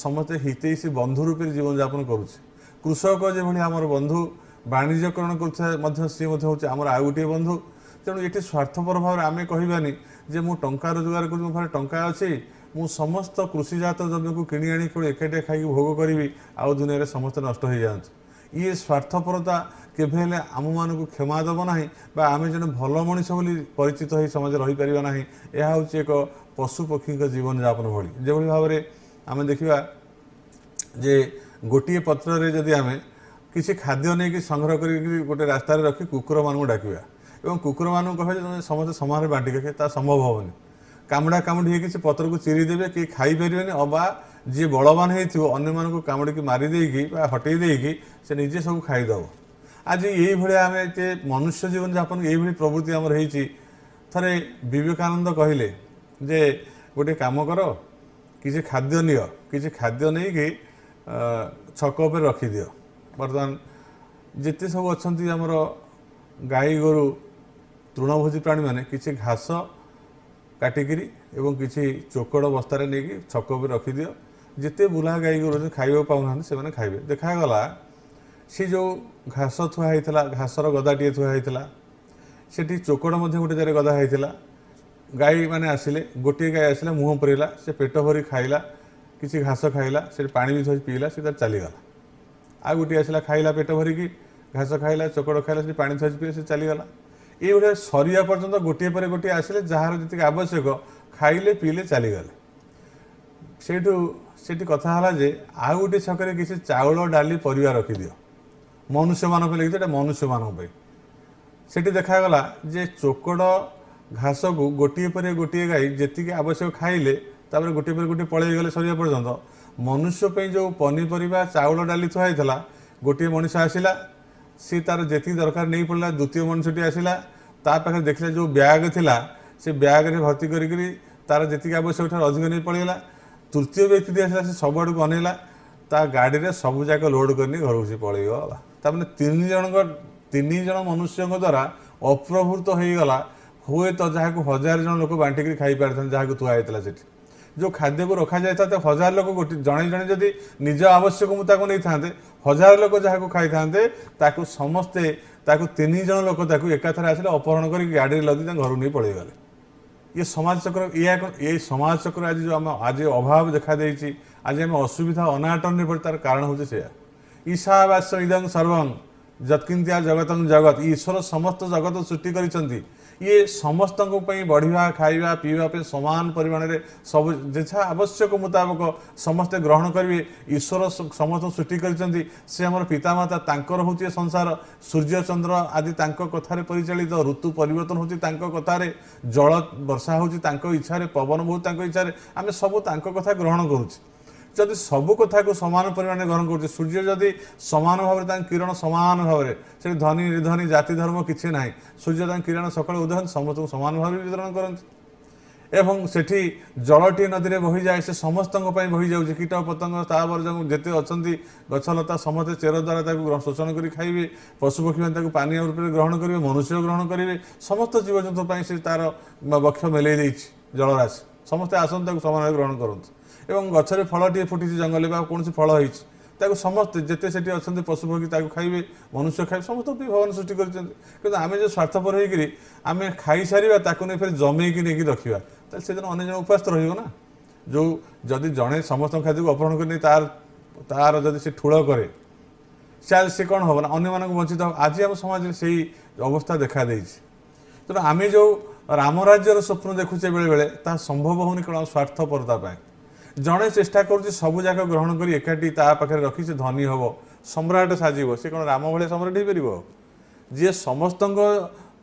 ସମସ୍ତେ ହିତେଇସି ବନ୍ଧୁ ରୂପରେ ଜୀବନଯାପନ କରୁଛେ କୃଷକ ଯେଭଳି ଆମର ବନ୍ଧୁ ବାଣିଜ୍ୟକରଣ କରୁଥିବା ମଧ୍ୟ ସିଏ ମଧ୍ୟ ହେଉଛି ଆମର ଆଉ ଗୋଟିଏ ବନ୍ଧୁ ତେଣୁ ଏଠି ସ୍ୱାର୍ଥପର ଭାବରେ ଆମେ କହିବାନି ଯେ ମୁଁ ଟଙ୍କା ରୋଜଗାର କରୁଛି ମୋ ପାଖରେ ଟଙ୍କା ଅଛି ମୁଁ ସମସ୍ତ କୃଷିଜାତ ଦ୍ରବ୍ୟକୁ କିଣି ଆଣି କେଉଁଠି ଏକାଠିଆ ଖାଇକି ଭୋଗ କରିବି ଆଉ ଦୁନିଆରେ ସମସ୍ତେ ନଷ୍ଟ ହୋଇଯାଆନ୍ତୁ ଇଏ ସ୍ୱାର୍ଥପରତା କେବେ ହେଲେ ଆମମାନଙ୍କୁ କ୍ଷମା ଦେବ ନାହିଁ ବା ଆମେ ଜଣେ ଭଲ ମଣିଷ ବୋଲି ପରିଚିତ ହୋଇ ସମାଜରେ ରହିପାରିବା ନାହିଁ ଏହା ହେଉଛି ଏକ ପଶୁପକ୍ଷୀଙ୍କ ଜୀବନଯାପନ ଭଳି ଯେଭଳି ଭାବରେ ଆମେ ଦେଖିବା ଯେ ଗୋଟିଏ ପତ୍ରରେ ଯଦି ଆମେ କିଛି ଖାଦ୍ୟ ନେଇକି ସଂଗ୍ରହ କରିକି ଗୋଟେ ରାସ୍ତାରେ ରଖି କୁକୁରମାନଙ୍କୁ ଡାକିବା ଏବଂ କୁକୁରମାନଙ୍କୁ କହିବା ଯେ ତୁମେ ସମସ୍ତେ ସମାନରେ ବାଣ୍ଟିକି ରଖିବେ ତାହା ସମ୍ଭବ ହେବନି କାମୁଡ଼ା କାମୁଡ଼ି ହେଇକି ସେ ପତ୍ରକୁ ଚିରିଦେବେ କେହି ଖାଇପାରିବେନି ଅବା ଯିଏ ବଳବାନ ହେଇଥିବ ଅନ୍ୟମାନଙ୍କୁ କାମୁଡ଼ିକି ମାରିଦେଇକି ବା ହଟେଇ ଦେଇକି ସେ ନିଜେ ସବୁ ଖାଇଦେବ ଆଜି ଏଇଭଳିଆ ଆମେ ଯେ ମନୁଷ୍ୟ ଜୀବନଯାପନ ଏଇଭଳି ପ୍ରବୃତ୍ତି ଆମର ହେଇଛି ଥରେ ବିବେକାନନ୍ଦ କହିଲେ ଯେ ଗୋଟେ କାମ କର କିଛି ଖାଦ୍ୟ ନିଅ କିଛି ଖାଦ୍ୟ ନେଇକି ଛକ ଉପରେ ରଖିଦିଅ ବର୍ତ୍ତମାନ ଯେତେ ସବୁ ଅଛନ୍ତି ଆମର ଗାଈ ଗୋରୁ ତୃଣଭୋଜି ପ୍ରାଣୀମାନେ କିଛି ଘାସ କାଟିକିରି ଏବଂ କିଛି ଚୋକଡ଼ ବସ୍ତାରେ ନେଇକି ଛକ ଉପରେ ରଖିଦିଅ ଯେତେ ବୁଲା ଗାଈ ଗୋରୁ ଅଛନ୍ତି ଖାଇବାକୁ ପାଉନାହାନ୍ତି ସେମାନେ ଖାଇବେ ଦେଖାଗଲା ସେ ଯେଉଁ ଘାସ ଥୁଆ ହେଇଥିଲା ଘାସର ଗଦାଟିଏ ଥୁଆ ହେଇଥିଲା ସେଠି ଚୋକଡ଼ ମଧ୍ୟ ଗୋଟେ ଜାଗାରେ ଗଦା ହେଇଥିଲା ଗାଈମାନେ ଆସିଲେ ଗୋଟିଏ ଗାଈ ଆସିଲେ ମୁହଁ ପୁରେଇଲା ସେ ପେଟ ଭରି ଖାଇଲା କିଛି ଘାସ ଖାଇଲା ସେଠି ପାଣି ବି ଥରେ ପିଇଲା ସେ ତାର ଚାଲିଗଲା ଆଉ ଗୋଟିଏ ଆସିଲା ଖାଇଲା ପେଟ ଭରିକି ଘାସ ଖାଇଲା ଚୋକଡ଼ ଖାଇଲା ସେଠି ପାଣି ଥରେ ପିଇଲା ସେ ଚାଲିଗଲା ଏଇଭଳିଆ ସରିବା ପର୍ଯ୍ୟନ୍ତ ଗୋଟିଏ ପରେ ଗୋଟିଏ ଆସିଲେ ଯାହାର ଯେତିକି ଆବଶ୍ୟକ ଖାଇଲେ ପିଇଲେ ଚାଲିଗଲେ ସେଇଠୁ ସେଠି କଥା ହେଲା ଯେ ଆଉ ଗୋଟେ ଛକରେ କିଛି ଚାଉଳ ଡାଲି ପରିବା ରଖିଦିଅ ମନୁଷ୍ୟମାନଙ୍କ ପାଇଁ ଲେଖିଦିଅ ଏଇଟା ମନୁଷ୍ୟମାନଙ୍କ ପାଇଁ ସେଠି ଦେଖାଗଲା ଯେ ଚୋକଡ଼ ଘାସକୁ ଗୋଟିଏ ପରେ ଗୋଟିଏ ଗାଈ ଯେତିକି ଆବଶ୍ୟକ ଖାଇଲେ ତାପରେ ଗୋଟିଏ ପରେ ଗୋଟିଏ ପଳେଇ ଗଲେ ସରିବା ପର୍ଯ୍ୟନ୍ତ ମନୁଷ୍ୟ ପାଇଁ ଯେଉଁ ପନିପରିବା ଚାଉଳ ଡାଲି ଥୁଆ ହେଇଥିଲା ଗୋଟିଏ ମଣିଷ ଆସିଲା ସେ ତାର ଯେତିକି ଦରକାର ନେଇ ପଡ଼ିଲା ଦ୍ୱିତୀୟ ମଣିଷଟି ଆସିଲା ତା ପାଖରେ ଦେଖିଲା ଯେଉଁ ବ୍ୟାଗ୍ ଥିଲା ସେ ବ୍ୟାଗ୍ରେ ଭର୍ତ୍ତି କରିକିରି ତାର ଯେତିକି ଆବଶ୍ୟକ ଠାରୁ ଅଧିକ ନେଇ ପଳେଇଲା ତୃତୀୟ ବ୍ୟକ୍ତିଟି ଆସିଲା ସେ ସବୁଆଡ଼କୁ ଅନେଇଲା ତା ଗାଡ଼ିରେ ସବୁଯାକ ଲୋଡ଼୍ କରିନି ଘରକୁ ସେ ପଳେଇବ ହେଲା ତାମାନେ ତିନି ଜଣଙ୍କ ତିନି ଜଣ ମନୁଷ୍ୟଙ୍କ ଦ୍ୱାରା ଅପ୍ରଭୃତ ହୋଇଗଲା ହୁଏତ ଯାହାକୁ ହଜାର ଜଣ ଲୋକ ବାଣ୍ଟିକିରି ଖାଇପାରିଥାନ୍ତି ଯାହାକୁ ଥୁଆ ହେଇଥିଲା ସେଠି ଯେଉଁ ଖାଦ୍ୟକୁ ରଖାଯାଇଥାନ୍ତା ହଜାର ଲୋକ ଗୋଟିଏ ଜଣେ ଜଣେ ଯଦି ନିଜ ଆବଶ୍ୟକ ମୁଁ ତାକୁ ନେଇଥାନ୍ତେ ହଜାର ଲୋକ ଯାହାକୁ ଖାଇଥାନ୍ତେ ତାକୁ ସମସ୍ତେ ତାକୁ ତିନି ଜଣ ଲୋକ ତାକୁ ଏକାଥରେ ଆସିଲେ ଅପହରଣ କରିକି ଗାଡ଼ିରେ ଲଦି ତାଙ୍କ ଘରକୁ ନେଇ ପଳେଇଗଲେ ଇଏ ସମାଜଚକ୍ର ଏହା କ'ଣ ଏ ସମାଜଚକ୍ର ଆଜି ଯେଉଁ ଆମ ଆଜି ଅଭାବ ଦେଖାଦେଇଛି ଆଜି ଆମେ ଅସୁବିଧା ଅନାଟନ ନିର୍ଭର ତାର କାରଣ ହେଉଛି ସେୟା ଈଶା ବାସ ଇଦଙ୍ଗ ସର୍ବଙ୍ଗ ଯତ୍କିନ୍ତି ଆ ଜଗତଂ ଜଗତ ଈଶ୍ୱର ସମସ୍ତ ଜଗତ ସୃଷ୍ଟି କରିଛନ୍ତି ଇଏ ସମସ୍ତଙ୍କ ପାଇଁ ବଢ଼ିବା ଖାଇବା ପିଇବା ପାଇଁ ସମାନ ପରିମାଣରେ ସବୁ ଯେଛା ଆବଶ୍ୟକ ମୁତାବକ ସମସ୍ତେ ଗ୍ରହଣ କରିବେ ଈଶ୍ୱର ସମସ୍ତଙ୍କୁ ସୃଷ୍ଟି କରିଛନ୍ତି ସେ ଆମର ପିତାମାତା ତାଙ୍କର ହେଉଛି ସଂସାର ସୂର୍ଯ୍ୟଚନ୍ଦ୍ର ଆଦି ତାଙ୍କ କଥାରେ ପରିଚାଳିତ ଋତୁ ପରିବର୍ତ୍ତନ ହେଉଛି ତାଙ୍କ କଥାରେ ଜଳ ବର୍ଷା ହେଉଛି ତାଙ୍କ ଇଚ୍ଛାରେ ପବନ ବହୁତ ତାଙ୍କ ଇଚ୍ଛାରେ ଆମେ ସବୁ ତାଙ୍କ କଥା ଗ୍ରହଣ କରୁଛୁ ଯଦି ସବୁ କଥାକୁ ସମାନ ପରିମାଣରେ ଗ୍ରହଣ କରୁଛି ସୂର୍ଯ୍ୟ ଯଦି ସମାନ ଭାବରେ ତାଙ୍କ କିରଣ ସମାନ ଭାବରେ ସେଠି ଧନୀ ନିର୍ଧନୀ ଜାତି ଧର୍ମ କିଛି ନାହିଁ ସୂର୍ଯ୍ୟ ତାଙ୍କ କିରଣ ସକାଳୁ ଉଦାହରଣ ସମସ୍ତଙ୍କୁ ସମାନ ଭାବରେ ବିତରଣ କରନ୍ତି ଏବଂ ସେଠି ଜଳଟି ନଦୀରେ ବହିଯାଏ ସେ ସମସ୍ତଙ୍କ ପାଇଁ ବହିଯାଉଛି କୀଟ ପତଙ୍ଗ ସ୍ଥାବର ଯେଉଁ ଯେତେ ଅଛନ୍ତି ଗଛଲତା ସମସ୍ତେ ଚେର ଦ୍ୱାରା ତାକୁ ଶୋଷଣ କରି ଖାଇବେ ପଶୁପକ୍ଷୀମାନେ ତାକୁ ପାନୀୟ ରୂପରେ ଗ୍ରହଣ କରିବେ ମନୁଷ୍ୟ ଗ୍ରହଣ କରିବେ ସମସ୍ତ ଜୀବଜନ୍ତୁ ପାଇଁ ସେ ତାର ବକ୍ଷ ମେଲେଇ ଦେଇଛି ଜଳରାଶି ସମସ୍ତେ ଆସନ୍ତୁ ତାକୁ ସମାନ ଗ୍ରହଣ କରନ୍ତୁ ଏବଂ ଗଛରେ ଫଳଟିଏ ଫୁଟିଛି ଜଙ୍ଗଲରେ ବା କୌଣସି ଫଳ ହେଇଛି ତାକୁ ସମସ୍ତେ ଯେତେ ସେଠି ଅଛନ୍ତି ପଶୁପକ୍ଷୀ ତାକୁ ଖାଇବେ ମନୁଷ୍ୟ ଖାଇବେ ସମସ୍ତଙ୍କୁ ବି ଭଗବାନ ସୃଷ୍ଟି କରିଛନ୍ତି କିନ୍ତୁ ଆମେ ଯେଉଁ ସ୍ୱାର୍ଥପର ହେଇକିରି ଆମେ ଖାଇସାରିବା ତାକୁ ନେଇ ଫେରେ ଜମେଇକି ନେଇକି ରଖିବା ତାହେଲେ ସେଦିନ ଅନ୍ୟ ଜଣ ଉପାସ ତ ରହିବ ନା ଯେଉଁ ଯଦି ଜଣେ ସମସ୍ତଙ୍କ ଖାଦ୍ୟକୁ ଅପହରଣ କରି ନେଇ ତାର ତାର ଯଦି ସେ ଠୁଳ କରେ ସେ କ'ଣ ହେବ ନା ଅନ୍ୟମାନଙ୍କୁ ବଞ୍ଚିତ ହେବ ଆଜି ଆମ ସମାଜରେ ସେଇ ଅବସ୍ଥା ଦେଖାଦେଇଛି ତେଣୁ ଆମେ ଯେଉଁ ରାମରାଜ୍ୟର ସ୍ୱପ୍ନ ଦେଖୁଛେ ବେଳେବେଳେ ତାହା ସମ୍ଭବ ହେଉନି କାରଣ ସ୍ୱାର୍ଥପରତା ପାଇଁ ଜଣେ ଚେଷ୍ଟା କରୁଛି ସବୁଯାକ ଗ୍ରହଣ କରି ଏକାଠି ତା ପାଖରେ ରଖି ସେ ଧନୀ ହେବ ସମ୍ରାଟ ସାଜିବ ସେ କ'ଣ ରାମ ଭଳିଆ ସମ୍ରାଟ ହେଇପାରିବ ଯିଏ ସମସ୍ତଙ୍କ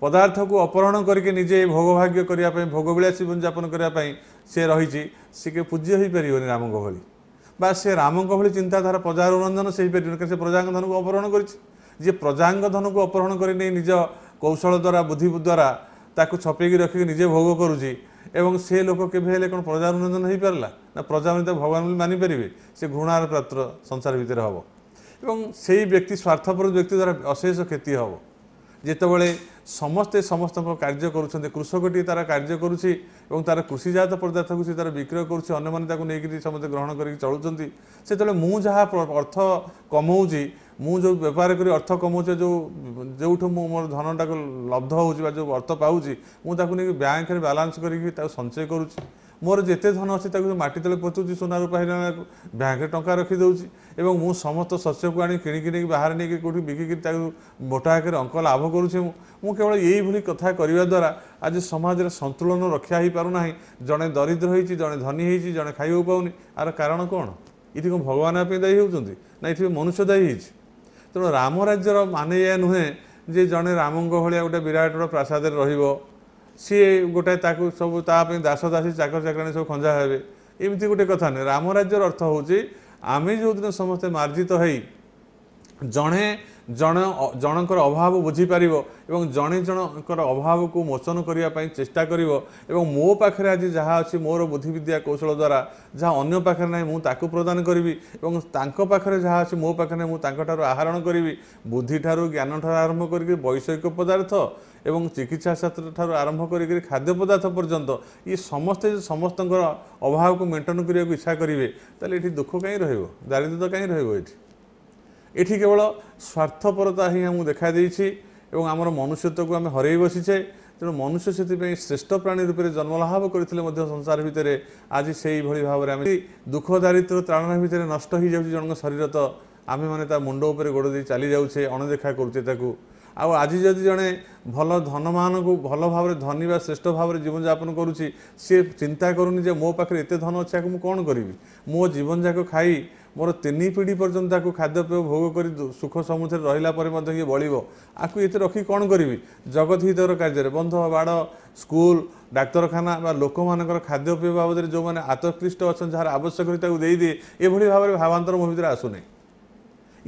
ପଦାର୍ଥକୁ ଅପହରଣ କରିକି ନିଜେ ଭୋଗଭାଗ୍ୟ କରିବା ପାଇଁ ଭୋଗ ଭୋଗବିଳା ଜୀବନଯାପନ କରିବା ପାଇଁ ସେ ରହିଛି ସିଏ କେବେ ପୂଜ୍ୟ ହେଇପାରିବନି ରାମଙ୍କ ଭଳି ବା ସେ ରାମଙ୍କ ଭଳି ଚିନ୍ତାଧାରା ପ୍ରଜାରୁ ରଞ୍ଜନ ସେ ହେଇପାରିବନି କାରଣ ସେ ପ୍ରଜାଙ୍କ ଧନକୁ ଅପହରଣ କରିଛି ଯିଏ ପ୍ରଜାଙ୍କ ଧନକୁ ଅପହରଣ କରି ନେଇ ନିଜ କୌଶଳ ଦ୍ୱାରା ବୁଦ୍ଧି ଦ୍ୱାରା ତାକୁ ଛପେଇକି ରଖିକି ନିଜେ ଭୋଗ କରୁଛି ଏବଂ ସେ ଲୋକ କେବେ ହେଲେ କ'ଣ ପ୍ରଜାନୁରଞ୍ଜନ ହୋଇପାରିଲା ନା ପ୍ରଜାମାନେ ତାକୁ ଭଗବାନ ବୋଲି ମାନିପାରିବେ ସେ ଘୃଣାର ପାତ୍ର ସଂସାର ଭିତରେ ହେବ ଏବଂ ସେଇ ବ୍ୟକ୍ତି ସ୍ୱାର୍ଥପର ବ୍ୟକ୍ତି ଦ୍ୱାରା ଅଶେଷ କ୍ଷତି ହେବ ଯେତେବେଳେ ସମସ୍ତେ ସମସ୍ତଙ୍କ କାର୍ଯ୍ୟ କରୁଛନ୍ତି କୃଷକଟି ତା'ର କାର୍ଯ୍ୟ କରୁଛି ଏବଂ ତା'ର କୃଷିଜାତ ପଦାର୍ଥକୁ ସେ ତା'ର ବିକ୍ରୟ କରୁଛି ଅନ୍ୟମାନେ ତାକୁ ନେଇକରି ସମସ୍ତେ ଗ୍ରହଣ କରିକି ଚଳୁଛନ୍ତି ସେତେବେଳେ ମୁଁ ଯାହା ଅର୍ଥ କମାଉଛି ମୁଁ ଯେଉଁ ବ୍ୟବହାର କରି ଅର୍ଥ କମାଉଛେ ଯେଉଁ ଯେଉଁଠୁ ମୁଁ ମୋର ଧନଟାକୁ ଲବ୍ଧ ହେଉଛି ବା ଯେଉଁ ଅର୍ଥ ପାଉଛି ମୁଁ ତାକୁ ନେଇକି ବ୍ୟାଙ୍କରେ ବାଲାନ୍ସ କରିକି ତାକୁ ସଞ୍ଚୟ କରୁଛି ମୋର ଯେତେ ଧନ ଅଛି ତାକୁ ମାଟି ତଳେ ପଚୁଛି ସୁନା ରୂପା ହେଲାକୁ ବ୍ୟାଙ୍କରେ ଟଙ୍କା ରଖିଦେଉଛି ଏବଂ ମୁଁ ସମସ୍ତ ଶସ୍ୟକୁ ଆଣି କିଣିକି ନେଇକି ବାହାରେ ନେଇକି କେଉଁଠି ବିକିକି ତାକୁ ମୋଟା ହାକରେ ଅଙ୍କ ଲାଭ କରୁଛି ମୁଁ ମୁଁ କେବଳ ଏଇଭଳି କଥା କରିବା ଦ୍ୱାରା ଆଜି ସମାଜରେ ସନ୍ତୁଳନ ରକ୍ଷା ହୋଇପାରୁନାହିଁ ଜଣେ ଦରିଦ୍ର ହୋଇଛି ଜଣେ ଧନୀ ହୋଇଛି ଜଣେ ଖାଇବାକୁ ପାଉନି ଆର କାରଣ କ'ଣ ଏଠି କ'ଣ ଭଗବାନ ପାଇଁ ଦାୟୀ ହେଉଛନ୍ତି ନା ଏଥିପାଇଁ ମନୁଷ୍ୟ ଦାୟୀ ହୋଇଛି ତେଣୁ ରାମରାଜ୍ୟର ମାନେ ଏଇଆ ନୁହେଁ ଯେ ଜଣେ ରାମଙ୍କ ଭଳିଆ ଗୋଟେ ବିରାଟର ପ୍ରାସାଦରେ ରହିବ ସିଏ ଗୋଟେ ତାକୁ ସବୁ ତା ପାଇଁ ଦାସଦାସୀ ଚାକର ଚାକରାଣୀ ସବୁ ଖଞ୍ଜା ହେବେ ଏମିତି ଗୋଟେ କଥା ନୁହେଁ ରାମରାଜ୍ୟର ଅର୍ଥ ହେଉଛି ଆମେ ଯେଉଁଦିନ ସମସ୍ତେ ମାର୍ଜିତ ହେଇ ଜଣେ ଜଣ ଜଣଙ୍କର ଅଭାବ ବୁଝିପାରିବ ଏବଂ ଜଣେ ଜଣଙ୍କର ଅଭାବକୁ ମୋଚନ କରିବା ପାଇଁ ଚେଷ୍ଟା କରିବ ଏବଂ ମୋ ପାଖରେ ଆଜି ଯାହା ଅଛି ମୋର ବୁଦ୍ଧିବିଦ୍ୟା କୌଶଳ ଦ୍ୱାରା ଯାହା ଅନ୍ୟ ପାଖରେ ନାହିଁ ମୁଁ ତାକୁ ପ୍ରଦାନ କରିବି ଏବଂ ତାଙ୍କ ପାଖରେ ଯାହା ଅଛି ମୋ ପାଖରେ ନାହିଁ ମୁଁ ତାଙ୍କଠାରୁ ଆହରଣ କରିବି ବୁଦ୍ଧିଠାରୁ ଜ୍ଞାନଠାରୁ ଆରମ୍ଭ କରିକି ବୈଷୟିକ ପଦାର୍ଥ ଏବଂ ଚିକିତ୍ସା ଶାସ୍ତ୍ରଠାରୁ ଆରମ୍ଭ କରିକି ଖାଦ୍ୟ ପଦାର୍ଥ ପର୍ଯ୍ୟନ୍ତ ଇଏ ସମସ୍ତେ ସମସ୍ତଙ୍କର ଅଭାବକୁ ମେଣ୍ଟନ କରିବାକୁ ଇଚ୍ଛା କରିବେ ତାହେଲେ ଏଠି ଦୁଃଖ କାହିଁ ରହିବ ଦାରିଦ୍ର୍ୟତା କାହିଁ ରହିବ ଏଠି ଏଠି କେବଳ ସ୍ୱାର୍ଥପରତା ହିଁ ଆମକୁ ଦେଖାଦେଇଛି ଏବଂ ଆମର ମନୁଷ୍ୟତ୍ୱକୁ ଆମେ ହରେଇ ବସିଛେ ତେଣୁ ମନୁଷ୍ୟ ସେଥିପାଇଁ ଶ୍ରେଷ୍ଠ ପ୍ରାଣୀ ରୂପରେ ଜନ୍ମଲାଭ କରିଥିଲେ ମଧ୍ୟ ସଂସାର ଭିତରେ ଆଜି ସେଇଭଳି ଭାବରେ ଆମେ ଦୁଃଖ ଦାରିଦ୍ର୍ୟ ତାଳନା ଭିତରେ ନଷ୍ଟ ହୋଇଯାଉଛି ଜଣଙ୍କ ଶରୀର ତ ଆମେମାନେ ତା ମୁଣ୍ଡ ଉପରେ ଗୋଡ଼ ଦେଇ ଚାଲି ଯାଉଛେ ଅଣଦେଖା କରୁଛେ ତାକୁ ଆଉ ଆଜି ଯଦି ଜଣେ ଭଲ ଧନମାନଙ୍କୁ ଭଲ ଭାବରେ ଧନୀ ବା ଶ୍ରେଷ୍ଠ ଭାବରେ ଜୀବନଯାପନ କରୁଛି ସିଏ ଚିନ୍ତା କରୁନି ଯେ ମୋ ପାଖରେ ଏତେ ଧନ ଅଛି ଆକୁ ମୁଁ କ'ଣ କରିବି ମୋ ଜୀବନଯାକ ଖାଇ ମୋର ତିନି ପିଢ଼ି ପର୍ଯ୍ୟନ୍ତ ତାକୁ ଖାଦ୍ୟପେୟ ଭୋଗ କରି ସୁଖ ସମ୍ମୁଖରେ ରହିଲା ପରେ ମଧ୍ୟ ଇଏ ବଳିବ ଆକୁ ଏତେ ରଖି କ'ଣ କରିବି ଜଗତ ହିତର କାର୍ଯ୍ୟରେ ବନ୍ଧ ବାଡ଼ ସ୍କୁଲ ଡାକ୍ତରଖାନା ବା ଲୋକମାନଙ୍କର ଖାଦ୍ୟପେୟ ବାବଦରେ ଯେଉଁମାନେ ଆତକ୍ରିଷ୍ଟ ଅଛନ୍ତି ଯାହାର ଆବଶ୍ୟକ ହୋଇ ତାକୁ ଦେଇଦିଏ ଏଭଳି ଭାବରେ ଭାବାନ୍ତର ମୋ ଭିତରେ ଆସୁନି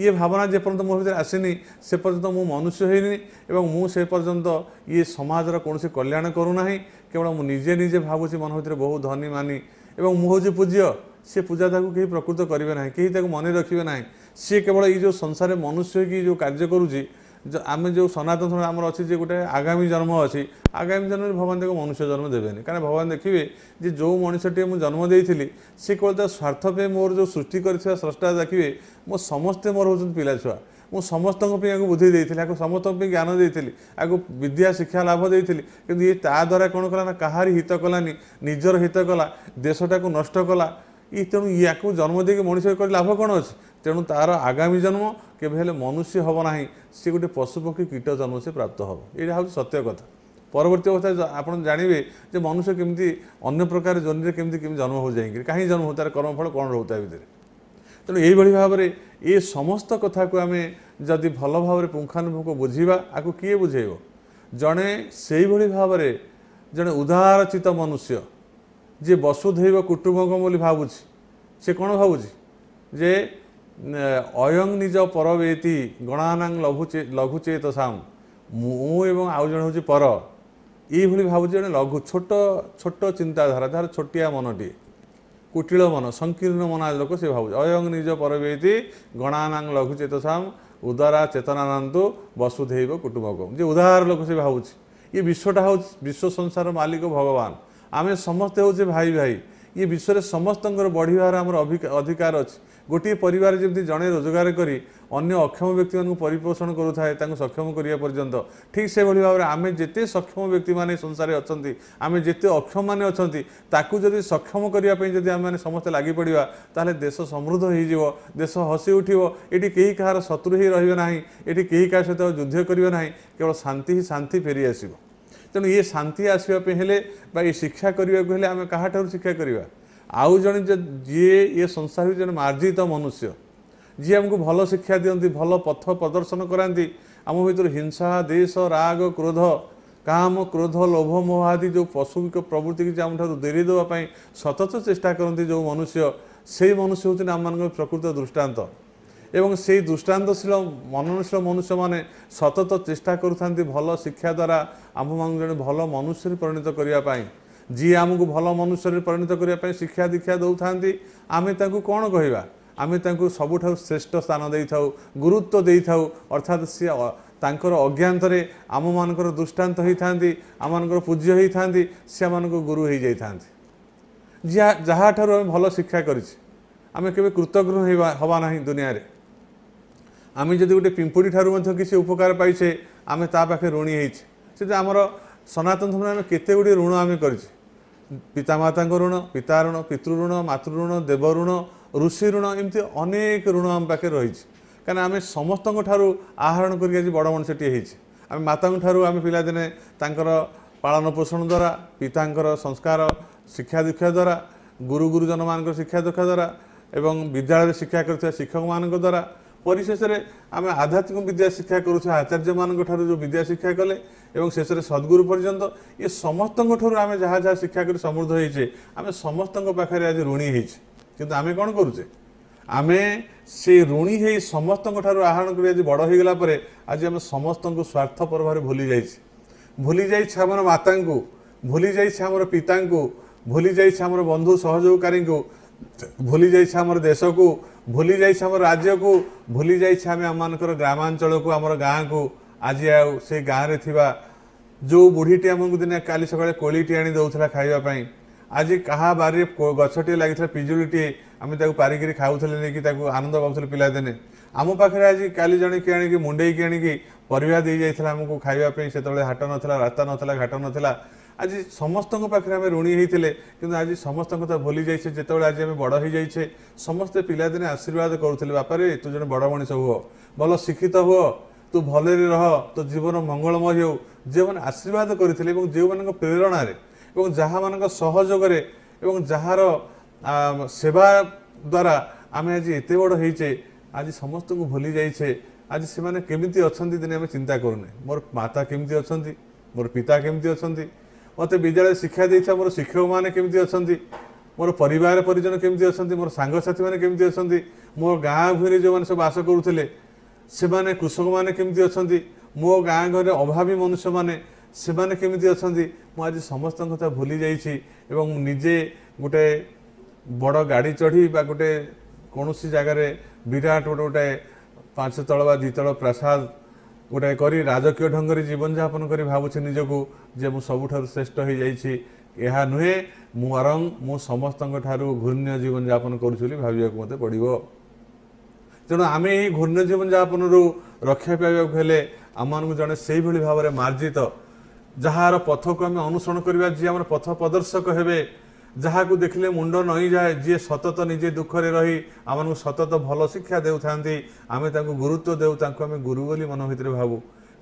ଇଏ ଭାବନା ଯେପର୍ଯ୍ୟନ୍ତ ମୋ ଭିତରେ ଆସିନି ସେ ପର୍ଯ୍ୟନ୍ତ ମୁଁ ମନୁଷ୍ୟ ହେଇନି ଏବଂ ମୁଁ ସେ ପର୍ଯ୍ୟନ୍ତ ଇଏ ସମାଜର କୌଣସି କଲ୍ୟାଣ କରୁନାହିଁ କେବଳ ମୁଁ ନିଜେ ନିଜେ ଭାବୁଛି ମନ ଭିତରେ ବହୁ ଧନୀ ମାନି ଏବଂ ମୁଁ ହେଉଛି ପୂଜ୍ୟ ସେ ପୂଜା ତାକୁ କେହି ପ୍ରକୃତ କରିବେ ନାହିଁ କେହି ତାକୁ ମନେ ରଖିବେ ନାହିଁ ସିଏ କେବଳ ଏଇ ଯେଉଁ ସଂସାରରେ ମନୁଷ୍ୟ କି ଯେଉଁ କାର୍ଯ୍ୟ କରୁଛି ଆମେ ଯେଉଁ ସନାତନ ସମୟ ଆମର ଅଛି ଯେ ଗୋଟେ ଆଗାମୀ ଜନ୍ମ ଅଛି ଆଗାମୀ ଜନ୍ମରେ ଭଗବାନ ତାକୁ ମନୁଷ୍ୟ ଜନ୍ମ ଦେବେନି କାରଣ ଭଗବାନ ଦେଖିବେ ଯେ ଯେଉଁ ମଣିଷଟିଏ ମୁଁ ଜନ୍ମ ଦେଇଥିଲି ସେ କେବଳ ତା ସ୍ୱାର୍ଥ ପାଇଁ ମୋର ଯେଉଁ ସୃଷ୍ଟି କରିଥିବା ସ୍ରଷ୍ଟା ଦେଖିବେ ମୋ ସମସ୍ତେ ମୋର ହେଉଛନ୍ତି ପିଲାଛୁଆ ମୁଁ ସମସ୍ତଙ୍କ ପାଇଁ ଆକୁ ବୁଦ୍ଧି ଦେଇଥିଲି ଆକୁ ସମସ୍ତଙ୍କ ପାଇଁ ଜ୍ଞାନ ଦେଇଥିଲି ଆକୁ ବିଦ୍ୟା ଶିକ୍ଷା ଲାଭ ଦେଇଥିଲି କିନ୍ତୁ ଇଏ ତା ଦ୍ୱାରା କ'ଣ କଲା ନା କାହାରି ହିତ କଲାନି ନିଜର ହିତ କଲା ଦେଶଟାକୁ ନଷ୍ଟ କଲା ଇ ତେଣୁ ୟାକୁ ଜନ୍ମ ଦେଇକି ମଣିଷ କରି ଲାଭ କ'ଣ ଅଛି ତେଣୁ ତା'ର ଆଗାମୀ ଜନ୍ମ କେବେ ହେଲେ ମନୁଷ୍ୟ ହେବ ନାହିଁ ସେ ଗୋଟେ ପଶୁପକ୍ଷୀ କୀଟ ଜନ୍ମ ସେ ପ୍ରାପ୍ତ ହେବ ଏଇଟା ହେଉଛି ସତ୍ୟ କଥା ପରବର୍ତ୍ତୀ ଅବସ୍ଥା ଆପଣ ଜାଣିବେ ଯେ ମନୁଷ୍ୟ କେମିତି ଅନ୍ୟ ପ୍ରକାର ଜୋନିରେ କେମିତି କେମିତି ଜନ୍ମ ହେଉ ଯାଇକିରି କାହିଁକି ଜନ୍ମ ହେଉ ତା'ର କର୍ମଫଳ କ'ଣ ରହୁ ତା ଭିତରେ ତେଣୁ ଏଇଭଳି ଭାବରେ ଏ ସମସ୍ତ କଥାକୁ ଆମେ ଯଦି ଭଲ ଭାବରେ ପୁଙ୍ଖାନୁପୁଙ୍ଖ ବୁଝିବା ଆକୁ କିଏ ବୁଝେଇବ ଜଣେ ସେଇଭଳି ଭାବରେ ଜଣେ ଉଦାରଚିତ ମନୁଷ୍ୟ ଯିଏ ବସୁଧୈବ କୁଟୁମ୍ବଙ୍କ ବୋଲି ଭାବୁଛି ସେ କ'ଣ ଭାବୁଛି ଯେ ଅୟଂ ନିଜ ପରବେତି ଗଣାନାଂ ଲଘୁଚେ ଲଘୁଚେତ ସାଂ ମୁଁ ଏବଂ ଆଉ ଜଣେ ହେଉଛି ପର ଏଇଭଳି ଭାବୁଛି ଜଣେ ଲଘୁ ଛୋଟ ଛୋଟ ଚିନ୍ତାଧାରା ତାହାର ଛୋଟିଆ ମନଟିଏ କୁଟିଳ ମନ ସଂକୀର୍ଣ୍ଣ ମନା ଲୋକ ସେ ଭାବୁଛି ଅୟଂ ନିଜ ପରବେତି ଗଣାନାଂ ଲଘୁଚେତ ସାମ ଉଦାରା ଚେତନାନାନ୍ତୁ ବସୁଧୈବ କୁଟୁମ୍ବକମ୍ ଯେ ଉଦାହର ଲୋକ ସେ ଭାବୁଛି ଇଏ ବିଶ୍ୱଟା ହେଉଛି ବିଶ୍ୱ ସଂସାର ମାଲିକ ଭଗବାନ ଆମେ ସମସ୍ତେ ହେଉଛେ ଭାଇ ଭାଇ ଇଏ ବିଶ୍ୱରେ ସମସ୍ତଙ୍କର ବଢ଼ିବାର ଆମର ଅଧିକାର ଅଛି ଗୋଟିଏ ପରିବାର ଯେମିତି ଜଣେ ରୋଜଗାର କରି ଅନ୍ୟ ଅକ୍ଷମ ବ୍ୟକ୍ତିମାନଙ୍କୁ ପରିପୋଷଣ କରୁଥାଏ ତାଙ୍କୁ ସକ୍ଷମ କରିବା ପର୍ଯ୍ୟନ୍ତ ଠିକ୍ ସେଭଳି ଭାବରେ ଆମେ ଯେତେ ସକ୍ଷମ ବ୍ୟକ୍ତିମାନେ ସଂସାରରେ ଅଛନ୍ତି ଆମେ ଯେତେ ଅକ୍ଷମମାନେ ଅଛନ୍ତି ତାକୁ ଯଦି ସକ୍ଷମ କରିବା ପାଇଁ ଯଦି ଆମେମାନେ ସମସ୍ତେ ଲାଗିପଡ଼ିବା ତାହେଲେ ଦେଶ ସମୃଦ୍ଧ ହୋଇଯିବ ଦେଶ ହସି ଉଠିବ ଏଠି କେହି କାହାର ଶତ୍ରୁ ହିଁ ରହିବେ ନାହିଁ ଏଠି କେହି କାହା ସହିତ ଯୁଦ୍ଧ କରିବେ ନାହିଁ କେବଳ ଶାନ୍ତି ହିଁ ଶାନ୍ତି ଫେରିଆସିବ ତେଣୁ ଇଏ ଶାନ୍ତି ଆସିବା ପାଇଁ ହେଲେ ବା ଇଏ ଶିକ୍ଷା କରିବାକୁ ହେଲେ ଆମେ କାହାଠାରୁ ଶିକ୍ଷା କରିବା ଆଉ ଜଣେ ଯିଏ ଇଏ ସଂସାର ଜଣେ ମାର୍ଜିତ ମନୁଷ୍ୟ ଯିଏ ଆମକୁ ଭଲ ଶିକ୍ଷା ଦିଅନ୍ତି ଭଲ ପଥ ପ୍ରଦର୍ଶନ କରାନ୍ତି ଆମ ଭିତରୁ ହିଂସା ଦେଶ ରାଗ କ୍ରୋଧ କାମ କ୍ରୋଧ ଲୋଭ ମୋହ ଆଦି ଯେଉଁ ପଶୁଙ୍କ ପ୍ରବୃତ୍ତିକି ଯେ ଆମଠାରୁ ଦେରି ଦେବା ପାଇଁ ସତତ ଚେଷ୍ଟା କରନ୍ତି ଯେଉଁ ମନୁଷ୍ୟ ସେଇ ମନୁଷ୍ୟ ହେଉଛନ୍ତି ଆମମାନଙ୍କ ପ୍ରକୃତ ଦୃଷ୍ଟାନ୍ତ এবং সেই ଦୃଷ୍ଟାନ୍ତଶୀଳ ମନନଶୀଳ ମନୁଷ୍ୟମାନେ ସତତ ଚେଷ୍ଟା କରୁଥାନ୍ତି ଭଲ ଶିକ୍ଷା ଦ୍ୱାରା ଆମମାନଙ୍କୁ ଜଣେ ଭଲ ମନୁଷ୍ୟରେ ପରିଣତ କରିବା ପାଇଁ ଯିଏ ଆମକୁ ଭଲ ମନୁଷ୍ୟରେ ପରିଣତ କରିବା ପାଇଁ ଶିକ୍ଷା ଦୀକ୍ଷା ଦେଉଥାନ୍ତି ଆମେ ତାଙ୍କୁ କ'ଣ କହିବା ଆମେ ତାଙ୍କୁ ସବୁଠାରୁ ଶ୍ରେଷ୍ଠ ସ୍ଥାନ ଦେଇଥାଉ ଗୁରୁତ୍ୱ ଦେଇଥାଉ ଅର୍ଥାତ୍ ସିଏ ତାଙ୍କର ଅଜ୍ଞାତରେ ଆମମାନଙ୍କର ଦୃଷ୍ଟାନ୍ତ ହୋଇଥାନ୍ତି ଆମମାନଙ୍କର ପୂଜ୍ୟ ହୋଇଥାନ୍ତି ସେମାନଙ୍କ ଗୁରୁ ହୋଇଯାଇଥାନ୍ତି ଯାହା ଯାହାଠାରୁ ଆମେ ଭଲ ଶିକ୍ଷା କରିଛେ ଆମେ କେବେ କୃତଜ୍ଞ ହେବା ହେବା ନାହିଁ ଦୁନିଆରେ ଆମେ ଯଦି ଗୋଟେ ପିମ୍ପୁଡ଼ି ଠାରୁ ମଧ୍ୟ କିଛି ଉପକାର ପାଇଛେ ଆମେ ତା ପାଖରେ ଋଣୀ ହେଇଛେ ସେଥି ଆମର ସନାତନ ଧର୍ମରେ ଆମେ କେତେ ଗୁଡ଼ିଏ ଋଣ ଆମେ କରିଛେ ପିତାମାତାଙ୍କ ଋଣ ପିତା ଋଣ ପିତୃଋଣ ମାତୃଋଣ ଦେବ ଋଣ ଋଷି ଋଣ ଏମିତି ଅନେକ ଋଣ ଆମ ପାଖରେ ରହିଛି କାରଣ ଆମେ ସମସ୍ତଙ୍କ ଠାରୁ ଆହରଣ କରିକି ଆଜି ବଡ଼ ମଣିଷଟିଏ ହେଇଛେ ଆମେ ମାତାଙ୍କ ଠାରୁ ଆମେ ପିଲାଦିନେ ତାଙ୍କର ପାଳନ ପୋଷଣ ଦ୍ୱାରା ପିତାଙ୍କର ସଂସ୍କାର ଶିକ୍ଷା ଦୀକ୍ଷା ଦ୍ୱାରା ଗୁରୁ ଗୁରୁଜନମାନଙ୍କର ଶିକ୍ଷା ଦୀକ୍ଷା ଦ୍ୱାରା ଏବଂ ବିଦ୍ୟାଳୟରେ ଶିକ୍ଷା କରିଥିବା ଶିକ୍ଷକମାନଙ୍କ ଦ୍ୱାରା পরিশেষে আমি আধ্যাত্মিক বিদ্যা শিক্ষা করছি আচার্য মানুষ যে বিদ্যা শিক্ষা কলে এবং শেষে সদ্গুরু পর্যন্ত ইয়ে সমস্ত আমি যা যা শিক্ষা করে সমৃদ্ধ হয়েছে আমি সমস্ত পাখে আজ ঋণী হয়েছে কিন্তু আমি কম করুছে আমি সেই ঋণী হয়ে সমস্ত আহরণ করে আজ বড় হয়ে গলা পরে আজ আমি সমস্ত স্বার্থ প্রভাবে ভুলে যাইছি ভুলে যাইছে আমার মাতা ভুলে যাইছে আমার পিতা ভুলে যাইছে আমার বন্ধু সহযোগকারী ভুলে যাইছে আমার দেশকে ভুলি যাইছে আমার রাজ্য কু ভুলি যাইছে আমি আমার গ্রামাঞ্চল কু আমার গাঁ কু আজ আউ সেই গাঁরে থাকা যে বুড়িটি আমাকে দিনে কালি সকালে কোলিটি আনি দেওয়া খাইবা আজ কাহা বাড়ি গছটি লাগি পিজুড়িটি আমি তাকে পারিকি খাওলে নাকি তাকে আনন্দ পাওলে পিলাদিনে ଆମ ପାଖରେ ଆଜି କାଲି ଜଣେ କିଣିକି ମୁଣ୍ଡେଇକି ଆଣିକି ପରିବା ଦେଇଯାଇଥିଲା ଆମକୁ ଖାଇବା ପାଇଁ ସେତେବେଳେ ହାଟ ନଥିଲା ରାସ୍ତା ନଥିଲା ଘାଟ ନଥିଲା আজ সমস্ত পাখে আমি ঋণী হয়েছে কিন্তু আজ সমস্ত কথা ভুলে যাইছে যেতবে আজ আমি বড় হয়ে যাইছে সমস্তে পিলাদিনে আশীর্বাদ করুলে বাপারে তু জন বড় মানুষ হুও ভালো শিক্ষিত হুও তু ভালরে রহ তো জীবন মঙ্গলময় হেউ যে আশীর্বাদ করে এবং যে প্রেরণার এবং যাহা সহযোগের এবং যাহার সেবা দ্বারা আমি আজ এত বড় হয়েছে আজ সমস্ত ভুলে যাইছে আজ সে কেমিতি অনেক দিনে আমি চিন্তা করুনে মোর মাতা কেমিতি অনেক মোর পিতা কেমিতি অনেক ମୋତେ ବିଦ୍ୟାଳୟରେ ଶିକ୍ଷା ଦେଇଛ ମୋର ଶିକ୍ଷକମାନେ କେମିତି ଅଛନ୍ତି ମୋର ପରିବାର ପରିଜନ କେମିତି ଅଛନ୍ତି ମୋର ସାଙ୍ଗସାଥିମାନେ କେମିତି ଅଛନ୍ତି ମୋ ଗାଁ ଭୂଇଁରେ ଯେଉଁମାନେ ସବୁ ବାସ କରୁଥିଲେ ସେମାନେ କୃଷକମାନେ କେମିତି ଅଛନ୍ତି ମୋ ଗାଁ ଘରେ ଅଭାବୀ ମନୁଷ୍ୟମାନେ ସେମାନେ କେମିତି ଅଛନ୍ତି ମୁଁ ଆଜି ସମସ୍ତଙ୍କ କଥା ଭୁଲି ଯାଇଛି ଏବଂ ନିଜେ ଗୋଟେ ବଡ଼ ଗାଡ଼ି ଚଢ଼ି ବା ଗୋଟେ କୌଣସି ଜାଗାରେ ବିରାଟ ଗୋଟେ ଗୋଟେ ପାଞ୍ଚ ତଳ ବା ଦୁଇ ତଳ ପ୍ରାସାଦ ଗୋଟାଏ କରି ରାଜକୀୟ ଢଙ୍ଗରେ ଜୀବନଯାପନ କରି ଭାବୁଛି ନିଜକୁ ଯେ ମୁଁ ସବୁଠାରୁ ଶ୍ରେଷ୍ଠ ହୋଇଯାଇଛି ଏହା ନୁହେଁ ମୁଁ ବରଂ ମୁଁ ସମସ୍ତଙ୍କ ଠାରୁ ଘୂର୍ଣ୍ଣ ଜୀବନଯାପନ କରୁଛି ବୋଲି ଭାବିବାକୁ ମୋତେ ପଡ଼ିବ ତେଣୁ ଆମେ ଏହି ଘୂର୍ଣ୍ଣ ଜୀବନଯାପନରୁ ରକ୍ଷା ପାଇବାକୁ ହେଲେ ଆମମାନଙ୍କୁ ଜଣେ ସେହିଭଳି ଭାବରେ ମାର୍ଜିତ ଯାହାର ପଥକୁ ଆମେ ଅନୁସରଣ କରିବା ଯିଏ ଆମର ପଥ ପ୍ରଦର୍ଶକ ହେବେ ଯାହାକୁ ଦେଖିଲେ ମୁଣ୍ଡ ନଇଯାଏ ଯିଏ ସତତ ନିଜେ ଦୁଃଖରେ ରହି ଆମମାନଙ୍କୁ ସତତ ଭଲ ଶିକ୍ଷା ଦେଉଥାନ୍ତି ଆମେ ତାଙ୍କୁ ଗୁରୁତ୍ୱ ଦେଉ ତାଙ୍କୁ ଆମେ ଗୁରୁ ବୋଲି ମନ ଭିତରେ ଭାବୁ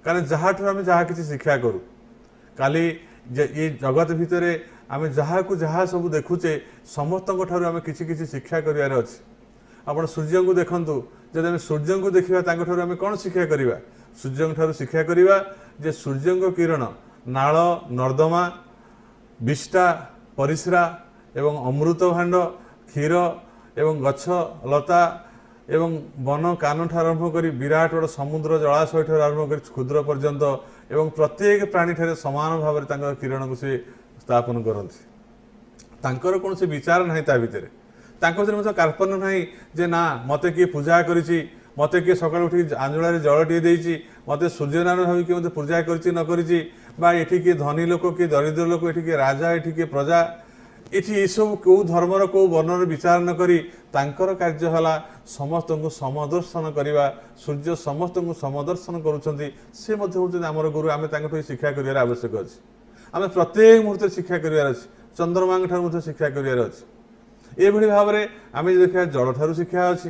କାରଣ ଯାହାଠାରୁ ଆମେ ଯାହା କିଛି ଶିକ୍ଷା କରୁ କାଲି ଯେ ଏ ଜଗତ ଭିତରେ ଆମେ ଯାହାକୁ ଯାହା ସବୁ ଦେଖୁଛେ ସମସ୍ତଙ୍କ ଠାରୁ ଆମେ କିଛି କିଛି ଶିକ୍ଷା କରିବାର ଅଛି ଆପଣ ସୂର୍ଯ୍ୟଙ୍କୁ ଦେଖନ୍ତୁ ଯଦି ଆମେ ସୂର୍ଯ୍ୟଙ୍କୁ ଦେଖିବା ତାଙ୍କଠାରୁ ଆମେ କ'ଣ ଶିକ୍ଷା କରିବା ସୂର୍ଯ୍ୟଙ୍କ ଠାରୁ ଶିକ୍ଷା କରିବା ଯେ ସୂର୍ଯ୍ୟଙ୍କ କିରଣ ନାଳ ନର୍ଦ୍ଦମା ବିଷ୍ଟା ପରିସ୍ରା ଏବଂ ଅମୃତଭାଣ୍ଡ କ୍ଷୀର ଏବଂ ଗଛ ଲତା ଏବଂ ବନ କାନଠାରୁ ଆରମ୍ଭ କରି ବିରାଟ ବଡ଼ ସମୁଦ୍ର ଜଳାଶୟ ଠାରୁ ଆରମ୍ଭ କରି କ୍ଷୁଦ୍ର ପର୍ଯ୍ୟନ୍ତ ଏବଂ ପ୍ରତ୍ୟେକ ପ୍ରାଣୀଠାରେ ସମାନ ଭାବରେ ତାଙ୍କର କିରଣକୁ ସେ ସ୍ଥାପନ କରନ୍ତି ତାଙ୍କର କୌଣସି ବିଚାର ନାହିଁ ତା ଭିତରେ ତାଙ୍କ ଭିତରେ ମଧ୍ୟ କାଳ୍ପନା ନାହିଁ ଯେ ନା ମୋତେ କିଏ ପୂଜା କରିଛି ମୋତେ କିଏ ସକାଳୁ ଉଠିକି ଆଞ୍ଜୁଳାରେ ଜଳଟିଏ ଦେଇଛି ମୋତେ ସୂର୍ଯ୍ୟନାରାୟଣ ଭାବିକି ମୋତେ ପୂଜା କରିଛି ନ କରିଛି ବା ଏଠି କିଏ ଧନୀ ଲୋକ କିଏ ଦରିଦ୍ର ଲୋକ ଏଠି କିଏ ରାଜା ଏଠି କିଏ ପ୍ରଜା ଏଠି ଏସବୁ କେଉଁ ଧର୍ମର କେଉଁ ବର୍ଣ୍ଣର ବିଚାର ନକରି ତାଙ୍କର କାର୍ଯ୍ୟ ହେଲା ସମସ୍ତଙ୍କୁ ସମଦର୍ଶନ କରିବା ସୂର୍ଯ୍ୟ ସମସ୍ତଙ୍କୁ ସମଦର୍ଶନ କରୁଛନ୍ତି ସେ ମଧ୍ୟ ହେଉଛନ୍ତି ଆମର ଗୁରୁ ଆମେ ତାଙ୍କଠୁ ଶିକ୍ଷା କରିବାର ଆବଶ୍ୟକ ଅଛି ଆମେ ପ୍ରତ୍ୟେକ ମୁହୂର୍ତ୍ତରେ ଶିକ୍ଷା କରିବାର ଅଛି ଚନ୍ଦ୍ରମାଙ୍କ ଠାରୁ ମଧ୍ୟ ଶିକ୍ଷା କରିବାର ଅଛି ଏଭଳି ଭାବରେ ଆମେ ଯଦି ଦେଖିବା ଜଳଠାରୁ ଶିକ୍ଷା ଅଛି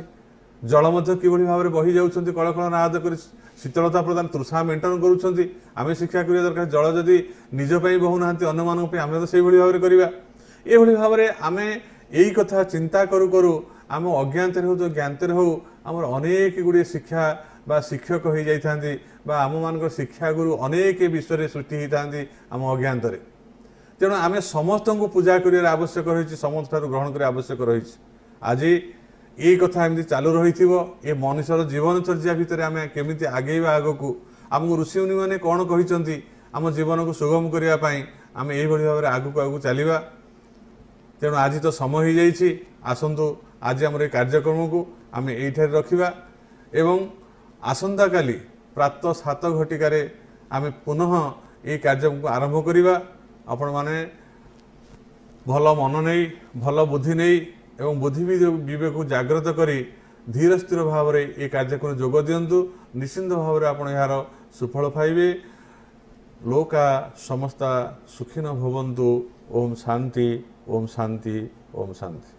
ଜଳ ମଧ୍ୟ କିଭଳି ଭାବରେ ବହି ଯାଉଛନ୍ତି କଳକଳ ନାହାଦ କରି ଶୀତଳତା ପ୍ରଦାନ ତୃଷା ମେଣ୍ଟନ କରୁଛନ୍ତି ଆମେ ଶିକ୍ଷା କରିବା ଦରକାର ଜଳ ଯଦି ନିଜ ପାଇଁ ବହୁନାହାନ୍ତି ଅନ୍ୟମାନଙ୍କ ପାଇଁ ଆମେ ତ ସେଇଭଳି ଭାବରେ କରିବା ଏଇଭଳି ଭାବରେ ଆମେ ଏଇ କଥା ଚିନ୍ତା କରୁ କରୁ ଆମ ଅଜ୍ଞାତରେ ହେଉ ଯେଉଁ ଜ୍ଞାନରେ ହେଉ ଆମର ଅନେକ ଗୁଡ଼ିଏ ଶିକ୍ଷା ବା ଶିକ୍ଷକ ହୋଇଯାଇଥାନ୍ତି ବା ଆମମାନଙ୍କର ଶିକ୍ଷାଗୁରୁ ଅନେକ ବିଷୟରେ ସୃଷ୍ଟି ହୋଇଥାନ୍ତି ଆମ ଅଜ୍ଞାତରେ ତେଣୁ ଆମେ ସମସ୍ତଙ୍କୁ ପୂଜା କରିବାର ଆବଶ୍ୟକ ରହିଛି ସମସ୍ତଠାରୁ ଗ୍ରହଣ କରିବା ଆବଶ୍ୟକ ରହିଛି ଆଜି ଏଇ କଥା ଏମିତି ଚାଲୁ ରହିଥିବ ଏ ମଣିଷର ଜୀବନଚର୍ଯ୍ୟା ଭିତରେ ଆମେ କେମିତି ଆଗେଇବା ଆଗକୁ ଆମକୁ ଋଷିମୁନିମାନେ କ'ଣ କହିଛନ୍ତି ଆମ ଜୀବନକୁ ସୁଗମ କରିବା ପାଇଁ ଆମେ ଏହିଭଳି ଭାବରେ ଆଗକୁ ଆଗକୁ ଚାଲିବା ତେଣୁ ଆଜି ତ ସମୟ ହୋଇଯାଇଛି ଆସନ୍ତୁ ଆଜି ଆମର ଏ କାର୍ଯ୍ୟକ୍ରମକୁ ଆମେ ଏଇଠାରେ ରଖିବା ଏବଂ ଆସନ୍ତାକାଲି ପ୍ରାତଃ ସାତ ଘଟିକାରେ ଆମେ ପୁନଃ ଏଇ କାର୍ଯ୍ୟକ୍ରମକୁ ଆରମ୍ଭ କରିବା ଆପଣମାନେ ଭଲ ମନ ନେଇ ଭଲ ବୁଦ୍ଧି ନେଇ ଏବଂ ବୁଦ୍ଧି ବିବେକକୁ ଜାଗ୍ରତ କରି ଧୀର ସ୍ଥିର ଭାବରେ ଏ କାର୍ଯ୍ୟକ୍ରମରେ ଯୋଗ ଦିଅନ୍ତୁ ନିଶ୍ଚିନ୍ତ ଭାବରେ ଆପଣ ଏହାର ସୁଫଳ ପାଇବେ ଲୋକା ସମସ୍ତ ସୁଖୀନ ଭବନ୍ତୁ ଓମ୍ ଶାନ୍ତି ඕම් සන්ති ඕම් සන්ති